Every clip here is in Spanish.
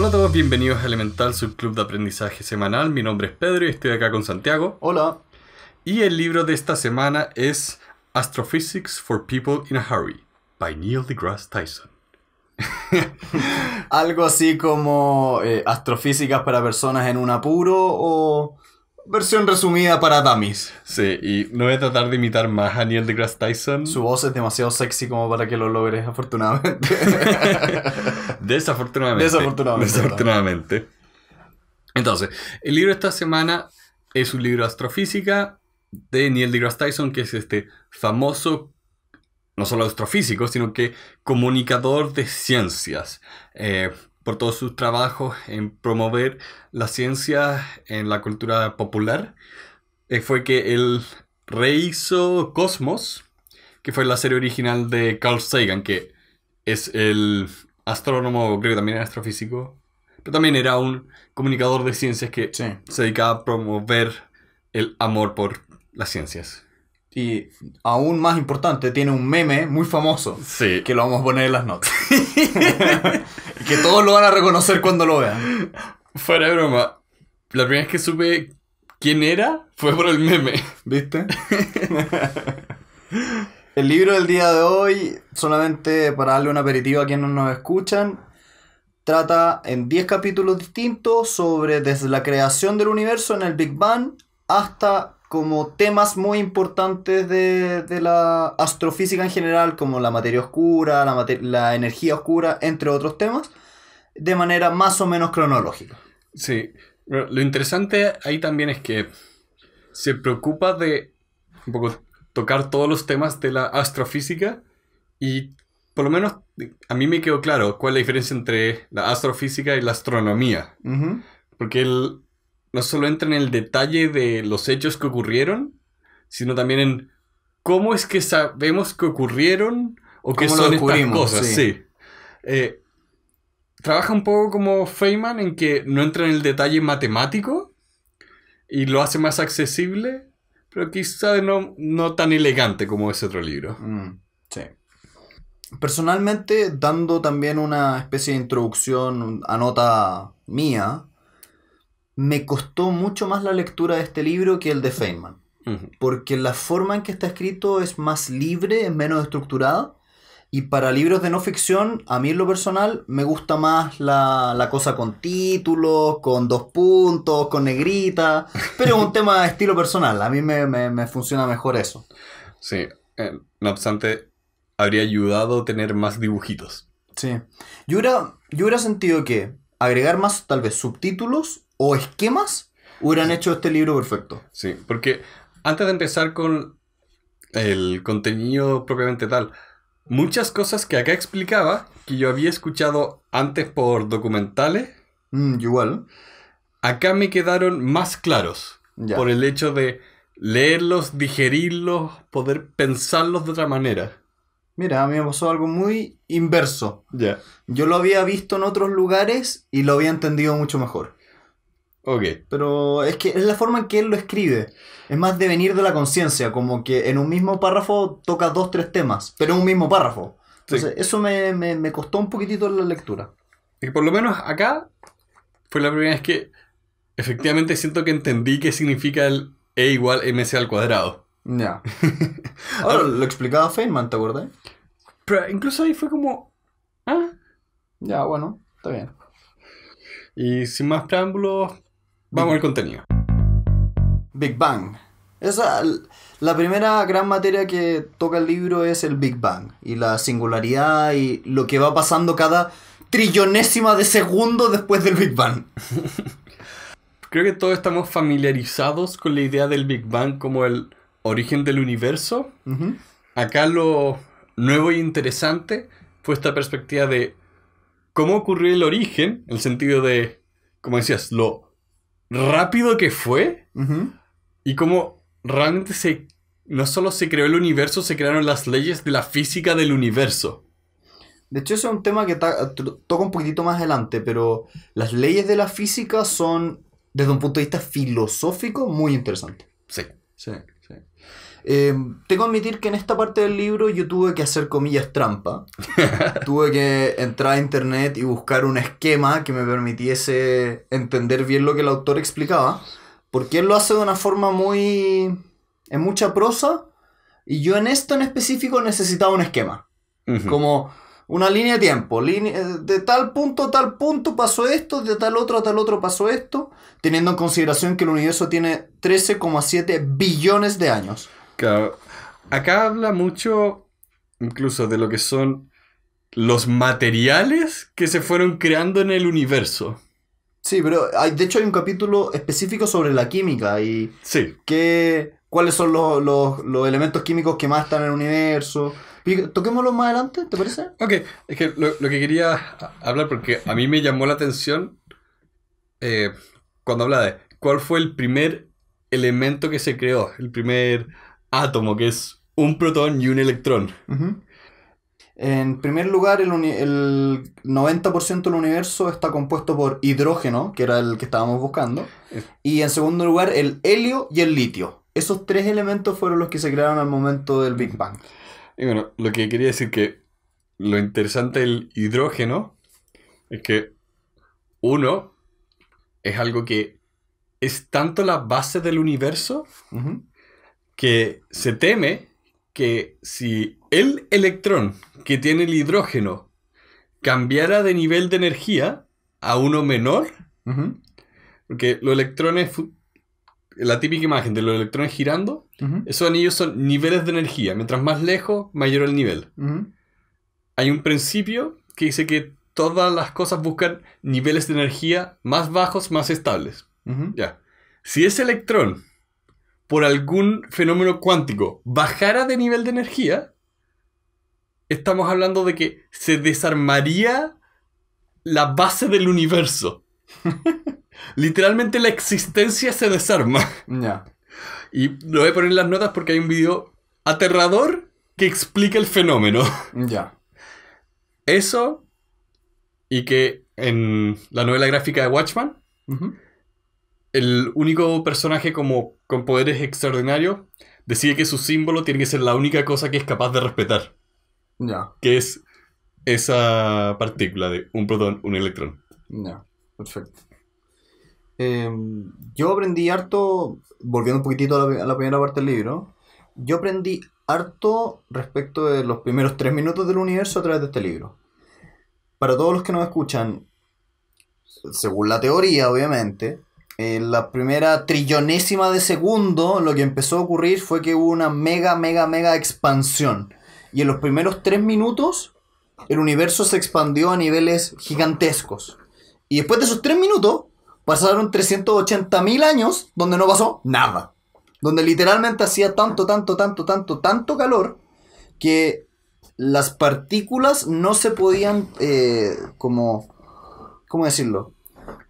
Hola a todos, bienvenidos a Elemental, su club de aprendizaje semanal. Mi nombre es Pedro y estoy acá con Santiago. Hola. Y el libro de esta semana es Astrophysics for People in a Hurry, by Neil deGrasse Tyson. Algo así como eh, astrofísicas para personas en un apuro o versión resumida para dummies. Sí, y no voy a tratar de imitar más a Neil deGrasse Tyson. Su voz es demasiado sexy como para que lo logres, afortunadamente. Desafortunadamente. Desafortunadamente. Desafortunadamente. Entonces, el libro de esta semana es un libro de astrofísica de Neil deGrasse Tyson, que es este famoso, no solo astrofísico, sino que comunicador de ciencias. Eh, por todo su trabajo en promover la ciencia en la cultura popular. Eh, fue que él rehizo Cosmos, que fue la serie original de Carl Sagan, que es el astrónomo, creo que también era astrofísico, pero también era un comunicador de ciencias que se dedicaba a promover el amor por las ciencias. Y aún más importante, tiene un meme muy famoso sí. que lo vamos a poner en las notas. que todos lo van a reconocer cuando lo vean. Fuera de broma, la primera vez que supe quién era fue por el meme. ¿Viste? el libro del día de hoy, solamente para darle un aperitivo a quienes nos escuchan, trata en 10 capítulos distintos sobre desde la creación del universo en el Big Bang hasta como temas muy importantes de, la astrofísica en general, como la materia oscura, la, energía oscura, entre otros temas, de manera más o menos cronológica. Sí, lo interesante ahí también es que se preocupa de un poco tocar todos los temas de la astrofísica y por lo menos a mí me quedó claro cuál es la diferencia entre la astrofísica y la astronomía. Porque el, no solo entra en el detalle de los hechos que ocurrieron, sino también en cómo es que sabemos que ocurrieron o qué son estas cosas. Eh, trabaja un poco como Feynman en que no entra en el detalle matemático y lo hace más accesible, pero quizá no, no tan elegante como ese otro libro. Mm, sí. Personalmente, dando también una especie de introducción a nota mía, me costó mucho más la lectura de este libro que el de Feynman. Porque la forma en que está escrito es más libre, es menos estructurada. Y para libros de no ficción, a mí en lo personal, me gusta más la, cosa con títulos, con dos puntos, con negrita. Pero es un tema de estilo personal. A mí me, funciona mejor eso. Sí. Eh, no obstante, habría ayudado tener más dibujitos. Sí. yo hubiera sentido que agregar más, tal vez, subtítulos o esquemas hubieran hecho este libro perfecto. Sí, porque antes de empezar con el contenido propiamente tal, muchas cosas que acá explicaba, que yo había escuchado antes por documentales, mm, igual, acá me quedaron más claros por el hecho de leerlos, digerirlos, poder pensarlos de otra manera. Mira, a mí me pasó algo muy inverso. Ya. Yo lo había visto en otros lugares y lo había entendido mucho mejor. Ok. Pero es que es la forma en que él lo escribe. Es más de venir de la conciencia, como que en un mismo párrafo toca dos, tres temas, pero en un mismo párrafo. Entonces, eso me, costó un poquitito la lectura. Y por lo menos acá fue la primera vez que efectivamente siento que entendí qué significa el E igual MC al cuadrado. Ya. Ahora lo explicaba Feynman, ¿te acuerdas? Pero incluso ahí fue como. ¿Ah? Ya, bueno, está bien. Y sin más preámbulos, Vamos al contenido. Big Bang. Esa, la primera gran materia que toca el libro es el Big Bang y la singularidad y lo que va pasando cada trillonésima de segundo después del Big Bang. Creo que todos estamos familiarizados con la idea del Big Bang como el origen del universo. Acá lo nuevo y interesante fue esta perspectiva de cómo ocurrió el origen, en el sentido de, como decías, lo rápido que fue y cómo realmente se, no solo se creó el universo, se crearon las leyes de la física del universo. De hecho, ese es un tema que toca un poquitito más adelante, pero las leyes de la física son, desde un punto de vista filosófico, muy interesantes. Sí. sí. Eh, tengo que admitir que en esta parte del libro yo tuve que hacer comillas trampa. tuve que entrar a internet y buscar un esquema que me permitiese entender bien lo que el autor explicaba. Porque él lo hace de una forma muy... en mucha prosa. Y yo en esto en específico necesitaba un esquema. Como una línea de tiempo. Eh, de tal punto a tal punto pasó esto, de tal otro a tal otro pasó esto, teniendo en consideración que el universo tiene 13,7 billones de años. Claro. Acá habla mucho incluso de lo que son los materiales que se fueron creando en el universo. Sí, pero hay, de hecho hay un capítulo específico sobre la química y sí. que, cuáles son los, los, elementos químicos que más están en el universo. Toquémoslo más adelante, ¿te parece? Ok, es que lo, que quería hablar, porque a mí me llamó la atención eh, cuando habla de cuál fue el primer elemento que se creó, el primer átomo, que es un protón y un electrón. En primer lugar, el, 90% del universo está compuesto por hidrógeno, que era el que estábamos buscando. Y en segundo lugar, el helio y el litio. Esos tres elementos fueron los que se crearon al momento del Big Bang. Y bueno, lo que quería decir que lo interesante del hidrógeno es que, uno, es algo que es tanto la base del universo que se teme que si el electrón que tiene el hidrógeno cambiara de nivel de energía a uno menor, porque los electrones, la típica imagen de los electrones girando, esos anillos son niveles de energía, mientras más lejos, mayor el nivel. Hay un principio que dice que todas las cosas buscan niveles de energía más bajos, más estables. Si ese electrón por algún fenómeno cuántico bajara de nivel de energía, estamos hablando de que se desarmaría la base del universo. Literalmente la existencia se desarma. Ya. Y lo voy a poner en las notas porque hay un video aterrador que explica el fenómeno. Ya. Eso y que en la novela gráfica de Watchman el único personaje como con poderes extraordinarios decide que su símbolo tiene que ser la única cosa que es capaz de respetar. Ya. Que es esa partícula de un protón, un electrón. Ya, perfecto. Em, yo aprendí harto, volviendo un poquitito a la, a la, primera parte del libro, yo aprendí harto respecto de los primeros tres minutos del universo a través de este libro. Para todos los que nos escuchan, según la teoría, obviamente, en la primera trillonésima de segundo, lo que empezó a ocurrir fue que hubo una mega, mega, mega expansión. Y en los primeros tres minutos, el universo se expandió a niveles gigantescos. Y después de esos tres minutos, pasaron 380.000 años donde no pasó nada. Donde literalmente hacía tanto, tanto, tanto, tanto, tanto calor que las partículas no se podían, eh, como, ¿cómo decirlo?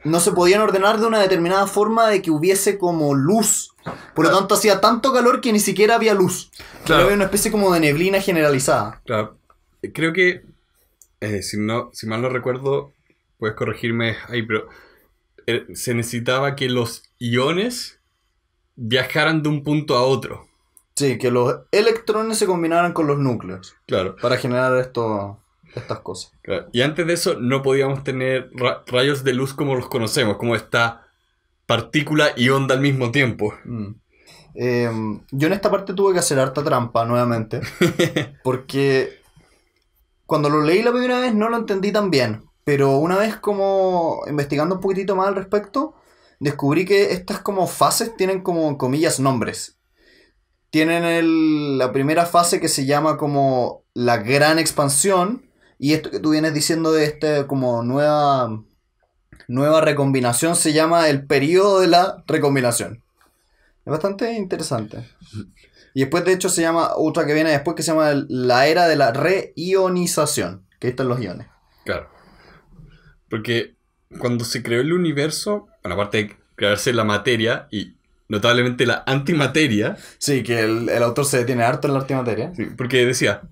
no se podían ordenar de una determinada forma de que hubiese como luz. Por lo tanto, hacía tanto calor que ni siquiera había luz. Claro. Había una especie como de neblina generalizada. Claro. Creo que, eh, si, no, si mal no recuerdo, puedes corregirme ahí, pero eh, se necesitaba que los iones viajaran de un punto a otro. Sí, que los electrones se combinaran con los núcleos. Claro. Para generar esto estas cosas. Y antes de eso no podíamos tener rayos de luz como los conocemos, como esta partícula y onda al mismo tiempo. Mm. Em, yo en esta parte tuve que hacer harta trampa nuevamente, porque cuando lo leí la primera vez no lo entendí tan bien, pero una vez como investigando un poquitito más al respecto, descubrí que estas como fases tienen como comillas nombres. Tienen el, la primera fase que se llama como la gran expansión, y esto que tú vienes diciendo de este como nueva, nueva recombinación se llama el periodo de la recombinación. Es bastante interesante. Y después, de hecho, se llama otra que viene después que se llama la era de la reionización, que ahí están los iones. Claro. Porque cuando se creó el universo, bueno, aparte de crearse la materia y notablemente la antimateria. Sí, que el, el autor se detiene harto en la antimateria. Sí, porque decía,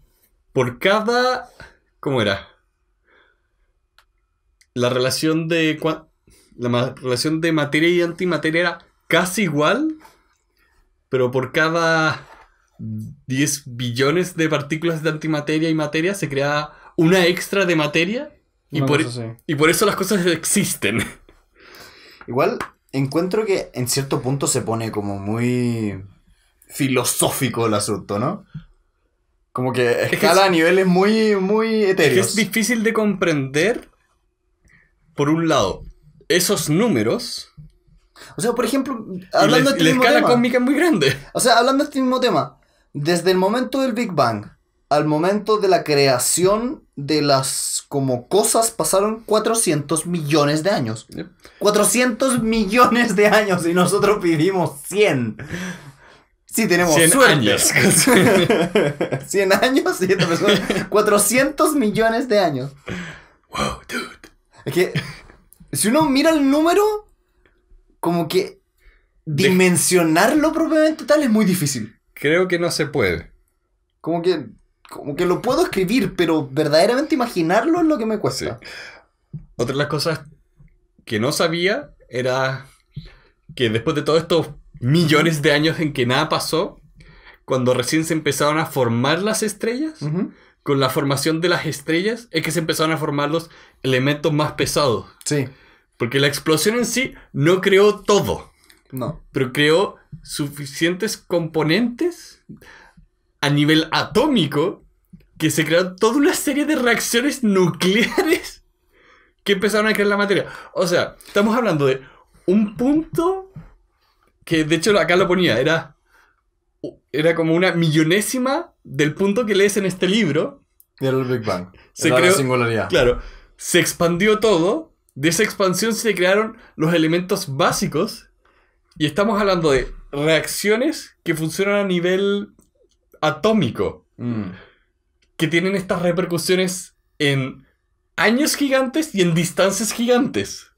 por cada ¿Cómo era? La relación de. La relación de materia y antimateria era casi igual, pero por cada 10 billones de partículas de antimateria y materia se crea una extra de materia y, por, y por eso las cosas existen. Igual encuentro que en cierto punto se pone como muy filosófico el asunto, ¿no? Como que escala a niveles muy, muy etéreos. Es difícil de comprender, por un lado, esos números. O sea, por ejemplo, hablando de este la mismo escala tema, cósmica es muy grande. O sea, hablando de este mismo tema, desde el momento del Big Bang al momento de la creación de las como cosas pasaron 400 millones de años. 400 millones de años y nosotros vivimos 100. Sí, tenemos 100 Años. 100 años 400 millones de años. Wow, dude. Es que si uno mira el número, como que dimensionarlo propiamente tal es muy difícil. Creo que no se puede. Como que, como que lo puedo escribir, pero verdaderamente imaginarlo es lo que me cuesta. Otra de las cosas que no sabía era que después de todo esto millones de años en que nada pasó, cuando recién se empezaron a formar las estrellas, con la formación de las estrellas es que se empezaron a formar los elementos más pesados. Sí. Porque la explosión en sí no creó todo. No. Pero creó suficientes componentes a nivel atómico que se crearon toda una serie de reacciones nucleares que empezaron a crear la materia. O sea, estamos hablando de un punto que de hecho acá lo ponía, era, era como una millonésima del punto que lees en este libro. Era el Big Bang. Se la singularidad. Claro. Se expandió todo. De esa expansión se crearon los elementos básicos. Y estamos hablando de reacciones que funcionan a nivel atómico. Mm. Que tienen estas repercusiones en años gigantes y en distancias gigantes.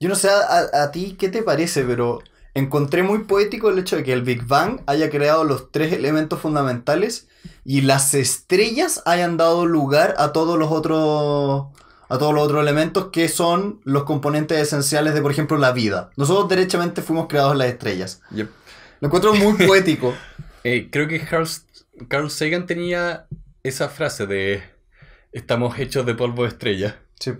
Yo no sé a ti qué te parece, pero Encontré muy poético el hecho de que el Big Bang haya creado los tres elementos fundamentales y las estrellas hayan dado lugar a todos los otros a todos los otros elementos que son los componentes esenciales de, por ejemplo, la vida. Nosotros derechamente fuimos creados las estrellas. Lo encuentro muy poético. Eh, creo que Carl, Sagan tenía esa frase de estamos hechos de polvo de estrella. Sí.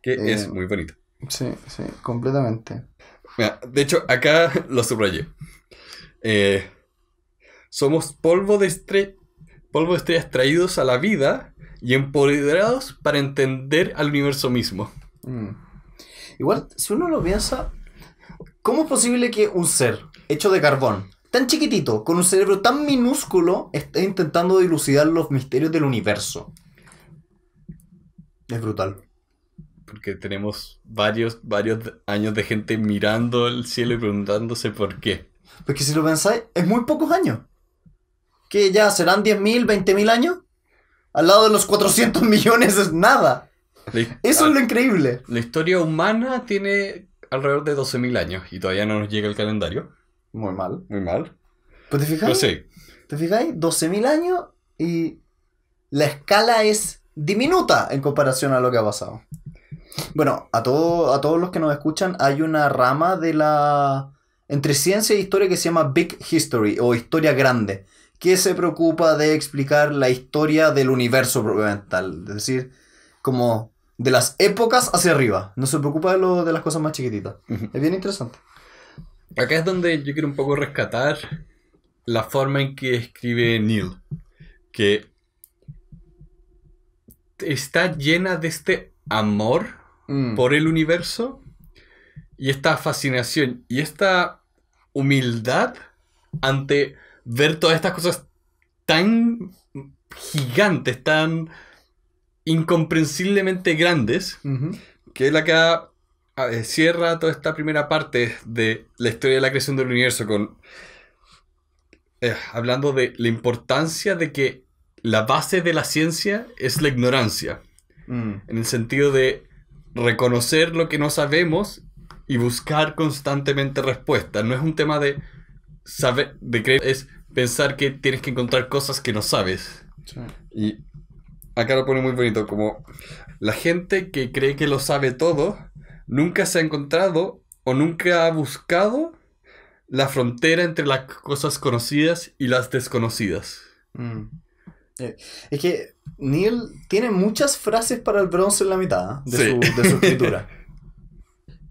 Que es eh, muy bonito. Sí, sí, completamente de hecho, acá lo subrayé. Eh, somos polvo de, estrellas, polvo de estrellas traídos a la vida y empoderados para entender al universo mismo. Mm. Igual, si uno lo piensa, ¿cómo es posible que un ser hecho de carbón, tan chiquitito, con un cerebro tan minúsculo, esté intentando dilucidar los misterios del universo? Es brutal porque tenemos varios, varios años de gente mirando el cielo y preguntándose por qué. Porque si lo pensáis, es muy pocos años. que ya serán 10.000, 20.000 años? Al lado de los 400 millones es nada. Eso es lo increíble. La historia humana tiene alrededor de 12.000 años y todavía no nos llega el calendario. Muy mal. Muy mal. Pues te fijáis. Pues sí. ¿Te fijáis? 12.000 años y la escala es diminuta en comparación a lo que ha pasado. Bueno, a, a todos los que nos escuchan, hay una rama de la. entre ciencia e historia que se llama Big History o Historia Grande, que se preocupa de explicar la historia del universo propiamente tal. Es decir, como de las épocas hacia arriba. No se preocupa de, lo, de las cosas más chiquititas. Es bien interesante. Acá es donde yo quiero un poco rescatar la forma en que escribe Neil. Que está llena de este amor Mm. por el universo y esta fascinación y esta humildad ante ver todas estas cosas tan gigantes, tan incomprensiblemente grandes, que es la que eh, cierra toda esta primera parte de la historia de la creación del universo con eh, hablando de la importancia de que la base de la ciencia es la ignorancia, mm. en el sentido de reconocer lo que no sabemos y buscar constantemente respuestas. No es un tema de saber, de creer, es pensar que tienes que encontrar cosas que no sabes. Y acá lo pone muy bonito, como la gente que cree que lo sabe todo, nunca se ha encontrado o nunca ha buscado la frontera entre las cosas conocidas y las desconocidas. Mm. Eh, es que Neil tiene muchas frases para el bronce en la mitad ¿eh? de, su, escritura.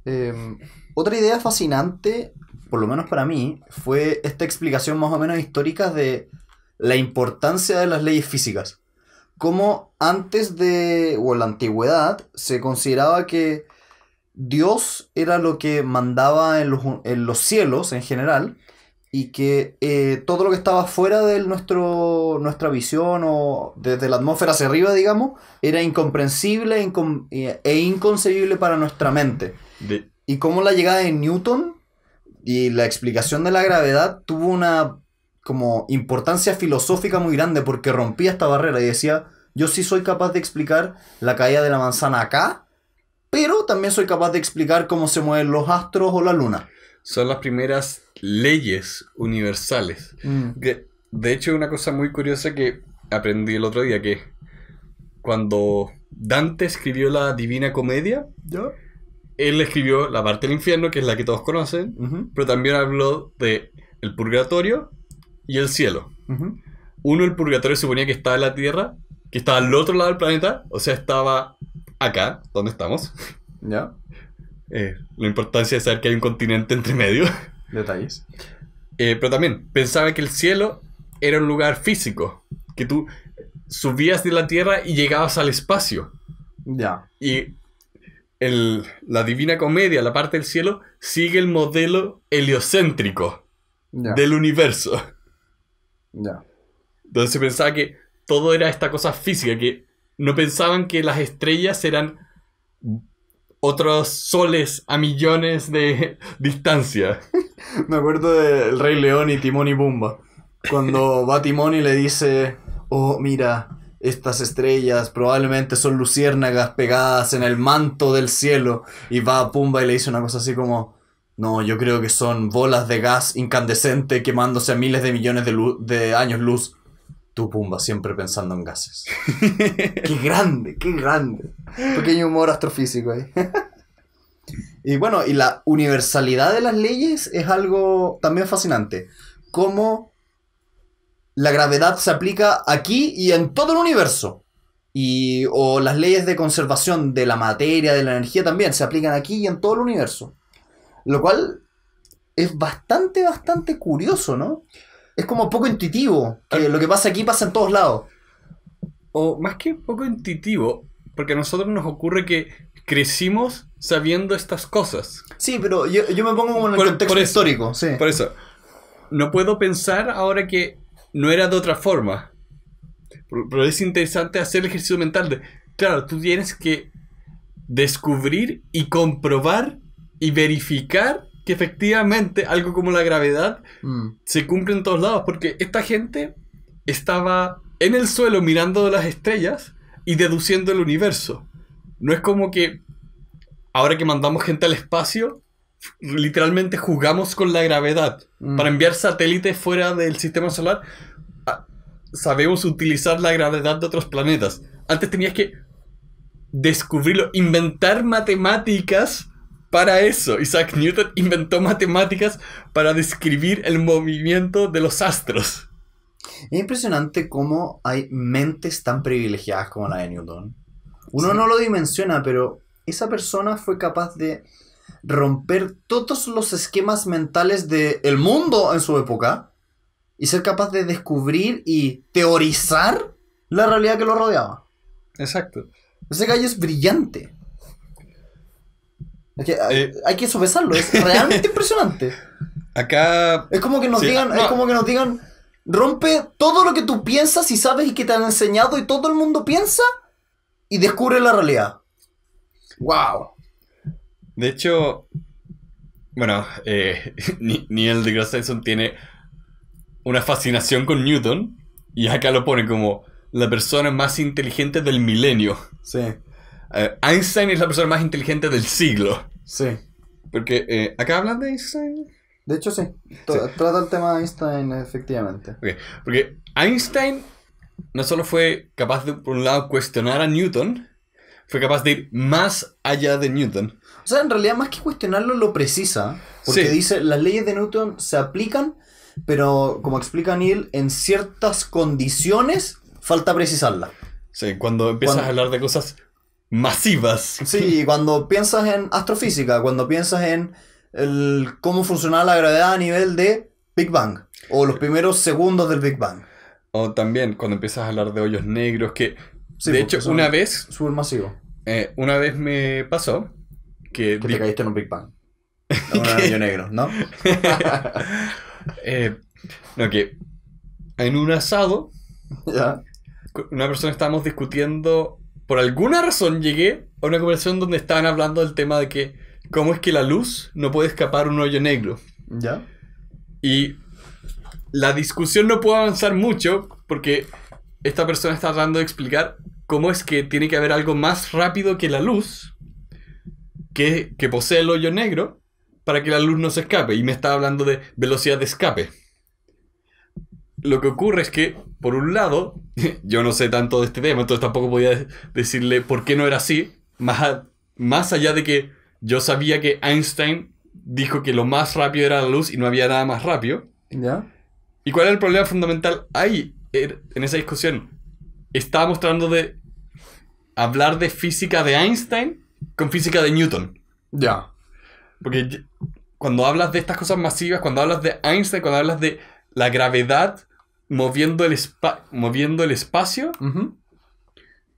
Em, otra idea fascinante, por lo menos para mí, fue esta explicación más o menos histórica de la importancia de las leyes físicas. Como antes de, o la antigüedad, se consideraba que Dios era lo que mandaba en los, en los cielos en general y que eh, todo lo que estaba fuera de nuestro, nuestra visión o desde la atmósfera hacia arriba, digamos, era incomprensible eh, e inconcebible para nuestra mente. Y como la llegada de Newton y la explicación de la gravedad tuvo una como importancia filosófica muy grande porque rompía esta barrera y decía, yo sí soy capaz de explicar la caída de la manzana acá, pero también soy capaz de explicar cómo se mueven los astros o la luna. Son las primeras leyes universales. Mm. de hecho, una cosa muy curiosa que aprendí el otro día, que cuando Dante escribió la Divina Comedia, él escribió la parte del infierno, que es la que todos conocen, pero también habló de el purgatorio y el cielo. Uno, el purgatorio suponía que estaba en la Tierra, que estaba al otro lado del planeta, o sea, estaba acá, donde estamos. ¿Ya? Eh, la importancia de saber que hay un continente entre medio. Detalles. Eh, pero también pensaba que el cielo era un lugar físico, que tú subías de la tierra y llegabas al espacio. Ya. Y el, la Divina Comedia, la parte del cielo, sigue el modelo heliocéntrico del universo. Ya. Entonces pensaba que todo era esta cosa física, que no pensaban que las estrellas eran otros soles a millones de distancia. Me acuerdo del Rey León y Timón y Pumba. Cuando va Timón y le dice, oh, mira, estas estrellas probablemente son luciérnagas pegadas en el manto del cielo. Y va Pumba y le dice una cosa así como, no, yo creo que son bolas de gas incandescente quemándose a miles de millones de años luz. Tu Pumba, siempre pensando en gases. ¡Qué grande, qué grande! Pequeño humor astrofísico ahí. y bueno, y la universalidad de las leyes es algo también fascinante. Cómo la gravedad se aplica aquí y en todo el universo. Y, o las leyes de conservación de la materia, de la energía también, se aplican aquí y en todo el universo. Lo cual es bastante, bastante curioso, ¿no? es como poco intuitivo. Que ah. lo que pasa aquí pasa en todos lados. O más que poco intuitivo, porque a nosotros nos ocurre que crecimos sabiendo estas cosas. Sí, pero yo, me pongo como en el contexto histórico. Por eso, no puedo pensar ahora que no era de otra forma. Pero es interesante hacer el ejercicio mental de, claro, tú tienes que descubrir y comprobar y verificar que efectivamente algo como la gravedad mm. se cumple en todos lados, porque esta gente estaba en el suelo mirando las estrellas y deduciendo el universo. No es como que ahora que mandamos gente al espacio, literalmente jugamos con la gravedad. Mm. Para enviar satélites fuera del sistema solar, ah, sabemos utilizar la gravedad de otros planetas. Antes tenías que descubrirlo, inventar matemáticas para eso, Isaac Newton inventó matemáticas para describir el movimiento de los astros. Es impresionante cómo hay mentes tan privilegiadas como la de Newton. Uno no lo dimensiona, pero esa persona fue capaz de romper todos los esquemas mentales del mundo en su época y ser capaz de descubrir y teorizar la realidad que lo rodeaba. Exacto. Ese gallo es brillante. Eh, ah, hay, que sopesarlo, es realmente impresionante. Acá. Es como que nos digan, ah, es como que nos digan, rompe todo lo que tú piensas y sabes y que te han enseñado y todo el mundo piensa y descubre la realidad. ¡Wow! De hecho, bueno, eh, Neil deGrasse Tyson tiene una fascinación con Newton y acá lo pone como la persona más inteligente del milenio. Sí. Eh, Einstein es la persona más inteligente del siglo. Sí. Porque, eh, ¿acá hablan de Einstein? De hecho, sí. Trata el tema de Einstein, efectivamente. Porque Einstein no solo fue capaz de, por un lado, cuestionar a Newton, fue capaz de ir más allá de Newton. O sea, en realidad, más que cuestionarlo, lo precisa. Porque dice, las leyes de Newton se aplican, pero como explica Neil, en ciertas condiciones falta precisarla. Sí, cuando empiezas a hablar de cosas masivas. Sí, cuando piensas en astrofísica, cuando piensas en el, cómo funciona la gravedad a nivel de Big Bang, o los primeros segundos del Big Bang. O también cuando empiezas a hablar de hoyos negros, que de hecho una vez... Supermasivo. masivo. Eh, una vez me pasó que... Que te caíste en un Big Bang. En un hoyo negro, ¿no? Eh, no, que en un asado... Una persona estábamos discutiendo por alguna razón llegué a una conversación donde estaban hablando del tema de que cómo es que la luz no puede escapar un hoyo negro. ¿Ya? Y la discusión no puede avanzar mucho porque esta persona está tratando de explicar cómo es que tiene que haber algo más rápido que la luz que, que posee el hoyo negro para que la luz no se escape. Y me estaba hablando de velocidad de escape lo que ocurre es que, por un lado, yo no sé tanto de este tema, entonces tampoco podía decirle por qué no era así, más, más allá de que yo sabía que Einstein dijo que lo más rápido era la luz y no había nada más rápido. ¿Ya? ¿Y cuál era el problema fundamental ahí, er, en esa discusión? Estábamos tratando de hablar de física de Einstein con física de Newton. Ya. Porque cuando hablas de estas cosas masivas, cuando hablas de Einstein, cuando hablas de la gravedad, moviendo el, moviendo el espacio,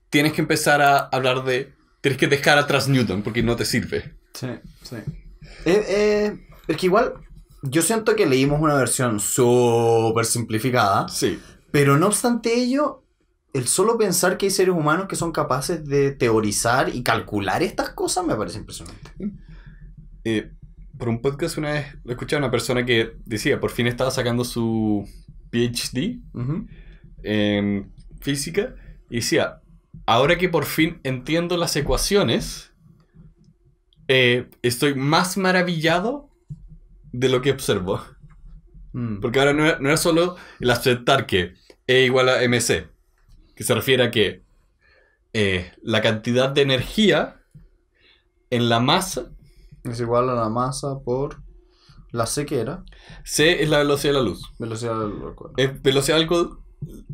tienes que empezar a hablar de. Tienes que dejar atrás Newton porque no te sirve. Sí, sí. Eh, eh, es que igual, yo siento que leímos una versión súper simplificada. Sí. Pero no obstante ello, el solo pensar que hay seres humanos que son capaces de teorizar y calcular estas cosas me parece impresionante. Eh, por un podcast una vez lo escuché a una persona que decía, por fin estaba sacando su PhD en física y decía, ahora que por fin entiendo las ecuaciones, eh, estoy más maravillado de lo que observo. Mm. Porque ahora no es solo el aceptar que E igual a MC, que se refiere a que eh, la cantidad de energía en la masa es igual a la masa por ¿La C qué era? C es la velocidad de la luz. Velocidad la velocidad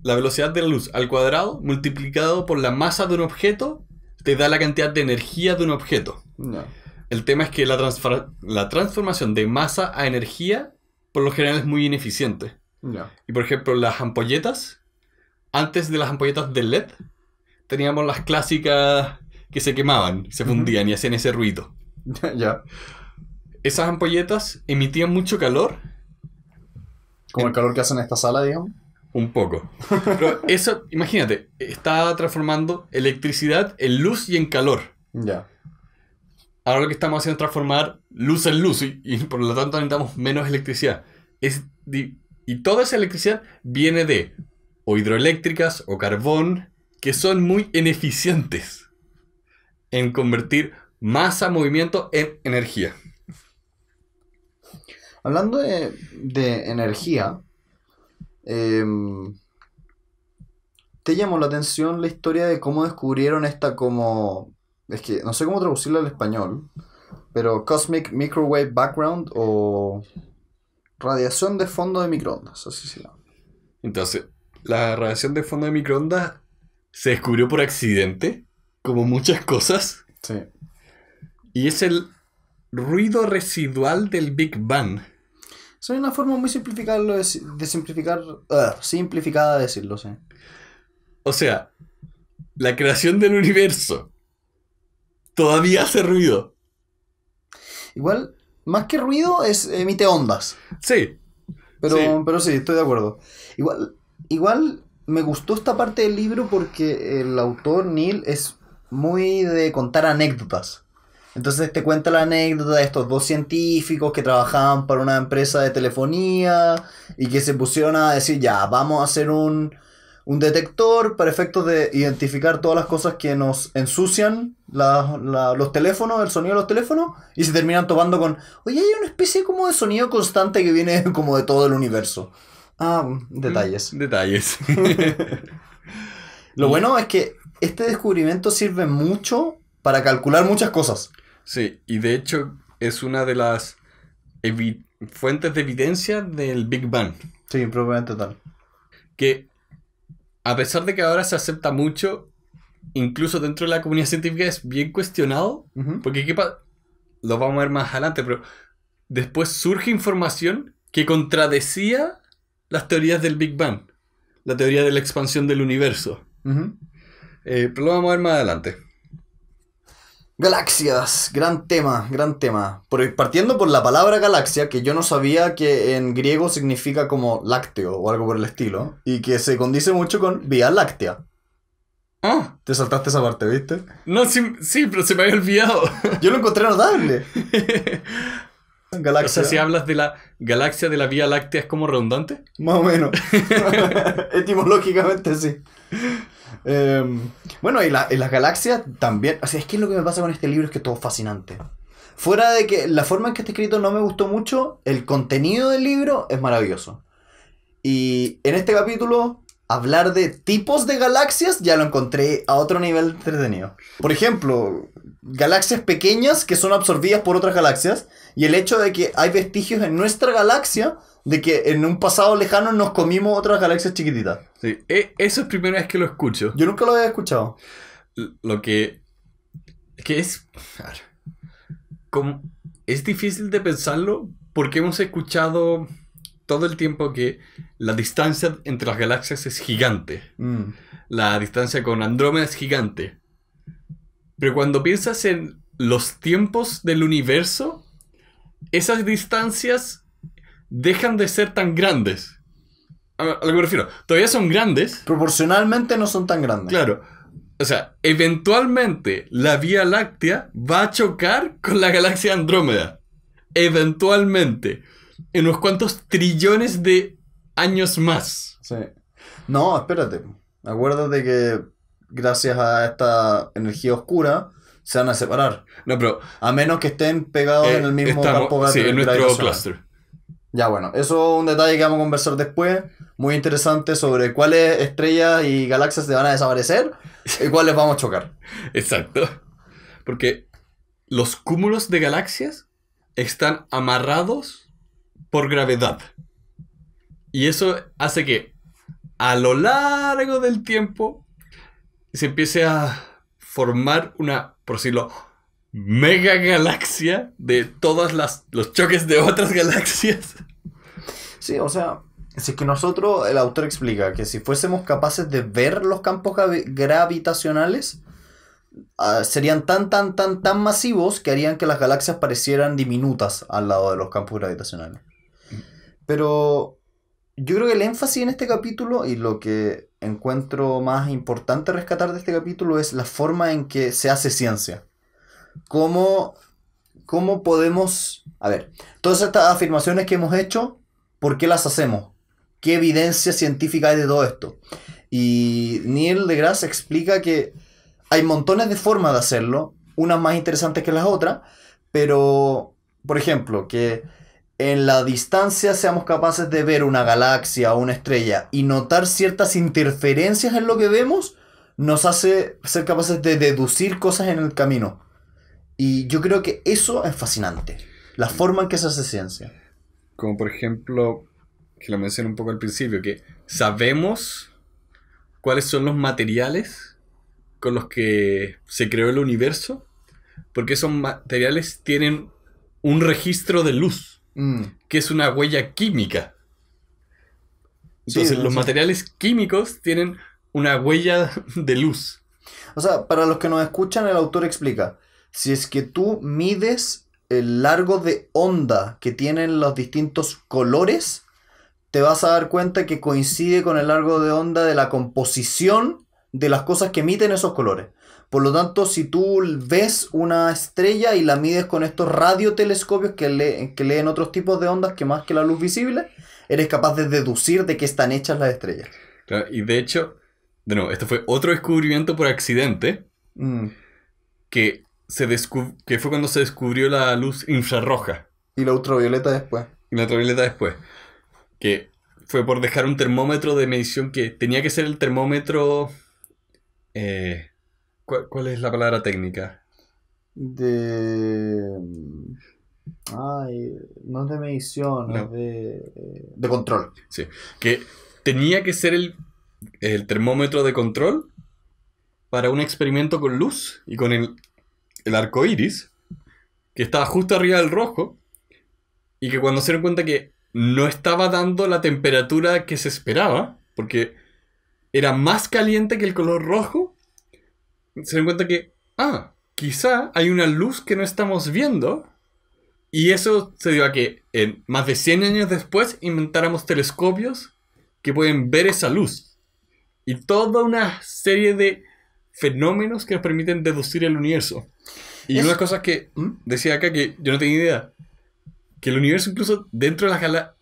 la velocidad de la luz al cuadrado multiplicado por la masa de un objeto te da la cantidad de energía de un objeto. El tema es que la, la transformación de masa a energía por lo general es muy ineficiente. Y por ejemplo, las ampolletas, antes de las ampolletas de LED, teníamos las clásicas que se quemaban, se fundían y hacían ese ruido. ya esas ampolletas emitían mucho calor. Como el calor que hacen en esta sala, digamos. Un poco. Pero eso, imagínate, está transformando electricidad en luz y en calor. Ya. Ahora lo que estamos haciendo es transformar luz en luz y, por lo tanto necesitamos menos electricidad. y, toda esa electricidad viene de o hidroeléctricas o carbón, que son muy ineficientes en convertir masa, movimiento en energía. Hablando de, energía, em, ¿te llamó la atención la historia de cómo descubrieron esta como... Es que no sé cómo traducirla al español, pero Cosmic Microwave Background o radiación de fondo de microondas, así se llama. Entonces, la radiación de fondo de microondas se descubrió por accidente, como muchas cosas. Sí. Y es el ruido residual del Big Bang soy una forma muy simplificada de, simplificar, ah, simplificada decirlo, sí. O sea, la creación del universo todavía hace ruido. Igual, más que ruido, es emite ondas. Sí. Pero sí, pero sí estoy de acuerdo. Igual, igual me gustó esta parte del libro porque el autor Neil es muy de contar anécdotas. Entonces te cuenta la anécdota de estos dos científicos que trabajaban para una empresa de telefonía y que se pusieron a decir, ya, vamos a hacer un, detector para efectos de identificar todas las cosas que nos ensucian los teléfonos, el sonido de los teléfonos, y se terminan topando con, oye, hay una especie como de sonido constante que viene como de todo el universo. Ah, mm, detalles. Mm, detalles. Lo bueno es que este descubrimiento sirve mucho para calcular muchas cosas. Sí, y de hecho es una de las fuentes de evidencia del Big Bang. Sí, probablemente total. Que a pesar de que ahora se acepta mucho, incluso dentro de la comunidad científica es bien cuestionado, porque lo vamos a ver más adelante, pero después surge información que contradecía las teorías del Big Bang, la teoría de la expansión del universo. Eh, pero lo vamos a ver más adelante. Galaxias, gran tema, gran tema. partiendo por la palabra galaxia, que yo no sabía que en griego significa como lácteo o algo por el estilo, y que se condice mucho con Vía Láctea. Ah. Te saltaste esa parte, ¿viste? No, sí, pero se me había olvidado. Yo lo encontré notable. galaxia. si hablas de la galaxia de la Vía Láctea, ¿es como redundante? Más o menos. Etimológicamente sí. Em, bueno, y, las galaxias también. O sea, es que lo que me pasa con este libro, es que todo es fascinante. Fuera de que la forma en que está escrito no me gustó mucho, el contenido del libro es maravilloso. Y en este capítulo hablar de tipos de galaxias ya lo encontré a otro nivel entretenido. Por ejemplo, galaxias pequeñas que son absorbidas por otras galaxias y el hecho de que hay vestigios en nuestra galaxia de que en un pasado lejano nos comimos otras galaxias chiquititas. Sí, e, eso es primera vez que lo escucho. Yo nunca lo había escuchado. lo que... es... es difícil de pensarlo porque hemos escuchado todo el tiempo que la distancia entre las galaxias es gigante. Mm. La distancia con Andrómeda es gigante. Pero cuando piensas en los tiempos del universo, esas distancias dejan de ser tan grandes. A lo que me refiero, todavía son grandes. Proporcionalmente no son tan grandes. Claro. O sea, eventualmente la Vía Láctea va a chocar con la galaxia Andrómeda. Eventualmente en unos cuantos trillones de años más. Sí. No, espérate. Acuérdate que gracias a esta energía oscura se van a separar. No, pero. A menos que estén pegados eh, en el mismo campo Sí, Ya, bueno, eso es un detalle que vamos a conversar después. Muy interesante sobre cuáles estrellas y galaxias se van a desaparecer y cuáles vamos a chocar. Exacto. Porque los cúmulos de galaxias están amarrados por gravedad. Y eso hace que a lo largo del tiempo se empiece a formar una, por decirlo, mega galaxia de todos los choques de otras galaxias. Sí, o sea, si que nosotros, el autor explica que si fuésemos capaces de ver los campos gravitacionales, ah, serían tan, tan, tan, tan masivos que harían que las galaxias parecieran diminutas al lado de los campos gravitacionales. Pero yo creo que el énfasis en este capítulo y lo que encuentro más importante rescatar de este capítulo es la forma en que se hace ciencia. ¿Cómo, cómo podemos... A ver, todas estas afirmaciones que hemos hecho, ¿por qué las hacemos? ¿Qué evidencia científica hay de todo esto? Y Neil deGrasse explica que hay montones de formas de hacerlo, unas más interesantes que las otras, pero, por ejemplo, que en la distancia seamos capaces de ver una galaxia o una estrella y notar ciertas interferencias en lo que vemos, nos hace ser capaces de deducir cosas en el camino. Y yo creo que eso es fascinante, la forma en que se hace ciencia. Como por ejemplo, que lo mencioné un poco al principio, que sabemos cuáles son los materiales con los que se creó el universo, porque esos materiales tienen un registro de luz. Mm. que es una huella química. Entonces, los materiales químicos tienen una huella de luz. O sea, para los que nos escuchan, el autor explica, si es que tú mides el largo de onda que tienen los distintos colores, te vas a dar cuenta que coincide con el largo de onda de la composición de las cosas que emiten esos colores. Por lo tanto, si tú ves una estrella y la mides con estos radiotelescopios que, leen, que leen otros tipos de ondas que más que la luz visible, eres capaz de deducir de qué están hechas las estrellas. y de hecho, de nuevo, esto fue otro descubrimiento por accidente mm. que, se que fue cuando se descubrió la luz infrarroja. Y la ultravioleta después. Y la ultravioleta después. Que fue por dejar un termómetro de medición que tenía que ser el termómetro... Eh, ¿Cuál, es la palabra técnica? De. Mm, ay, no es de medición, es de. De control. Sí. Que tenía que ser el, termómetro de control para un experimento con luz y con el, el arco iris, que estaba justo arriba del rojo, y que cuando se dieron cuenta que no estaba dando la temperatura que se esperaba, porque era más caliente que el color rojo, se dan cuenta que, ah, quizá hay una luz que no estamos viendo. Y eso se dio a que en más de 100 años después inventáramos telescopios que pueden ver esa luz. Y toda una serie de fenómenos que nos permiten deducir el universo. Y una cosa que decía acá que yo no tenía idea, que el universo incluso dentro de las gala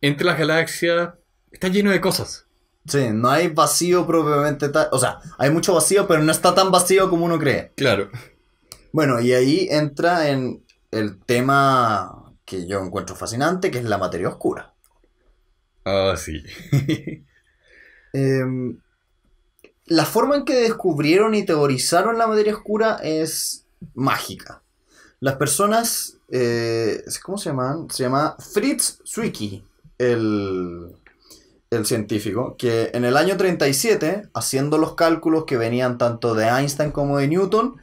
entre las galaxias, está lleno de cosas. Sí, no hay vacío propiamente tal. O sea, hay mucho vacío, pero no está tan vacío como uno cree. Claro. Bueno, y ahí entra en el tema que yo encuentro fascinante, que es la materia oscura. Ah, sí. Em, la forma en que descubrieron y teorizaron la materia oscura es mágica. Las personas, eh, ¿cómo se llaman? Se llama Fritz Zwicky, el científico, que en el año 37, haciendo los cálculos que venían tanto de Einstein como de Newton,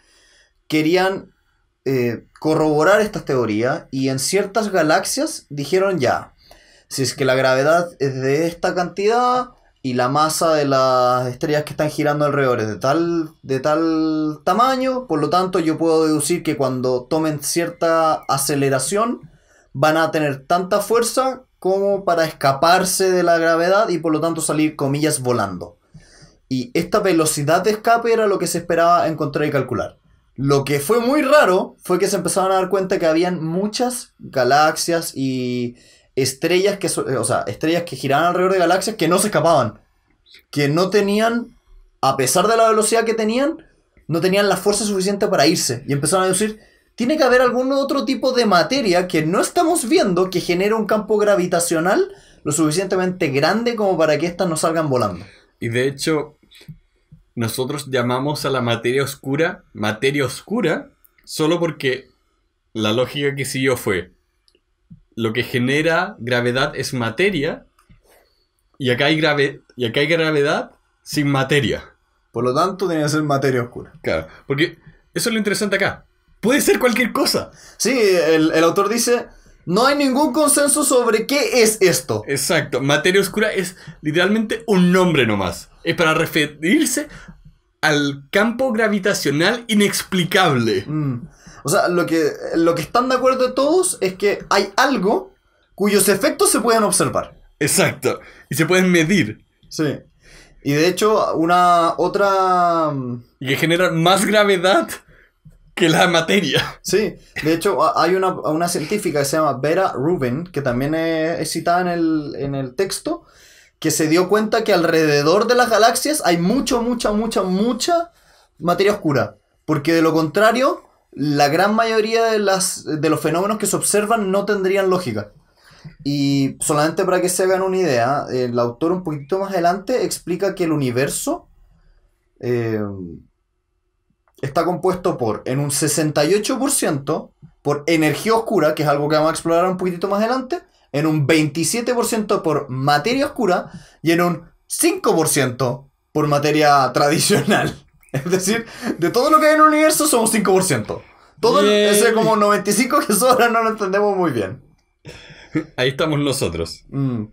querían eh, corroborar esta teoría y en ciertas galaxias dijeron ya, si es que la gravedad es de esta cantidad y la masa de las estrellas que están girando alrededor es de tal, de tal tamaño, por lo tanto yo puedo deducir que cuando tomen cierta aceleración van a tener tanta fuerza como para escaparse de la gravedad y por lo tanto salir, comillas, volando. Y esta velocidad de escape era lo que se esperaba encontrar y calcular. Lo que fue muy raro fue que se empezaron a dar cuenta que habían muchas galaxias y estrellas que, o sea, estrellas que giraban alrededor de galaxias que no se escapaban. Que no tenían, a pesar de la velocidad que tenían, no tenían la fuerza suficiente para irse. Y empezaron a decir, tiene que haber algún otro tipo de materia que no estamos viendo que genera un campo gravitacional lo suficientemente grande como para que éstas no salgan volando. Y de hecho, nosotros llamamos a la materia oscura materia oscura solo porque la lógica que siguió fue lo que genera gravedad es materia y acá hay, y acá hay gravedad sin materia. Por lo tanto, tiene que ser materia oscura. Claro, porque eso es lo interesante acá. Puede ser cualquier cosa. Sí, el, autor dice, no hay ningún consenso sobre qué es esto. Exacto, materia oscura es literalmente un nombre nomás. Es para referirse al campo gravitacional inexplicable. Mm. O sea, lo que, lo que están de acuerdo todos es que hay algo cuyos efectos se pueden observar. Exacto, y se pueden medir. Sí. Y de hecho, una otra... Mm, y que genera más gravedad que la materia. Sí, de hecho hay una, científica que se llama Vera Rubin, que también es, citada en el, texto, que se dio cuenta que alrededor de las galaxias hay mucho, mucha, mucha, mucha materia oscura. Porque de lo contrario, la gran mayoría de, las, de los fenómenos que se observan no tendrían lógica. Y solamente para que se hagan una idea, el autor un poquito más adelante explica que el universo... Eh, está compuesto por, en un 68%, por energía oscura, que es algo que vamos a explorar un poquitito más adelante, en un 27% por materia oscura y en un 5% por materia tradicional. Es decir, de todo lo que hay en el universo somos 5%. Todo ese como 95 que sobra no lo entendemos muy bien. Ahí estamos nosotros. Mm.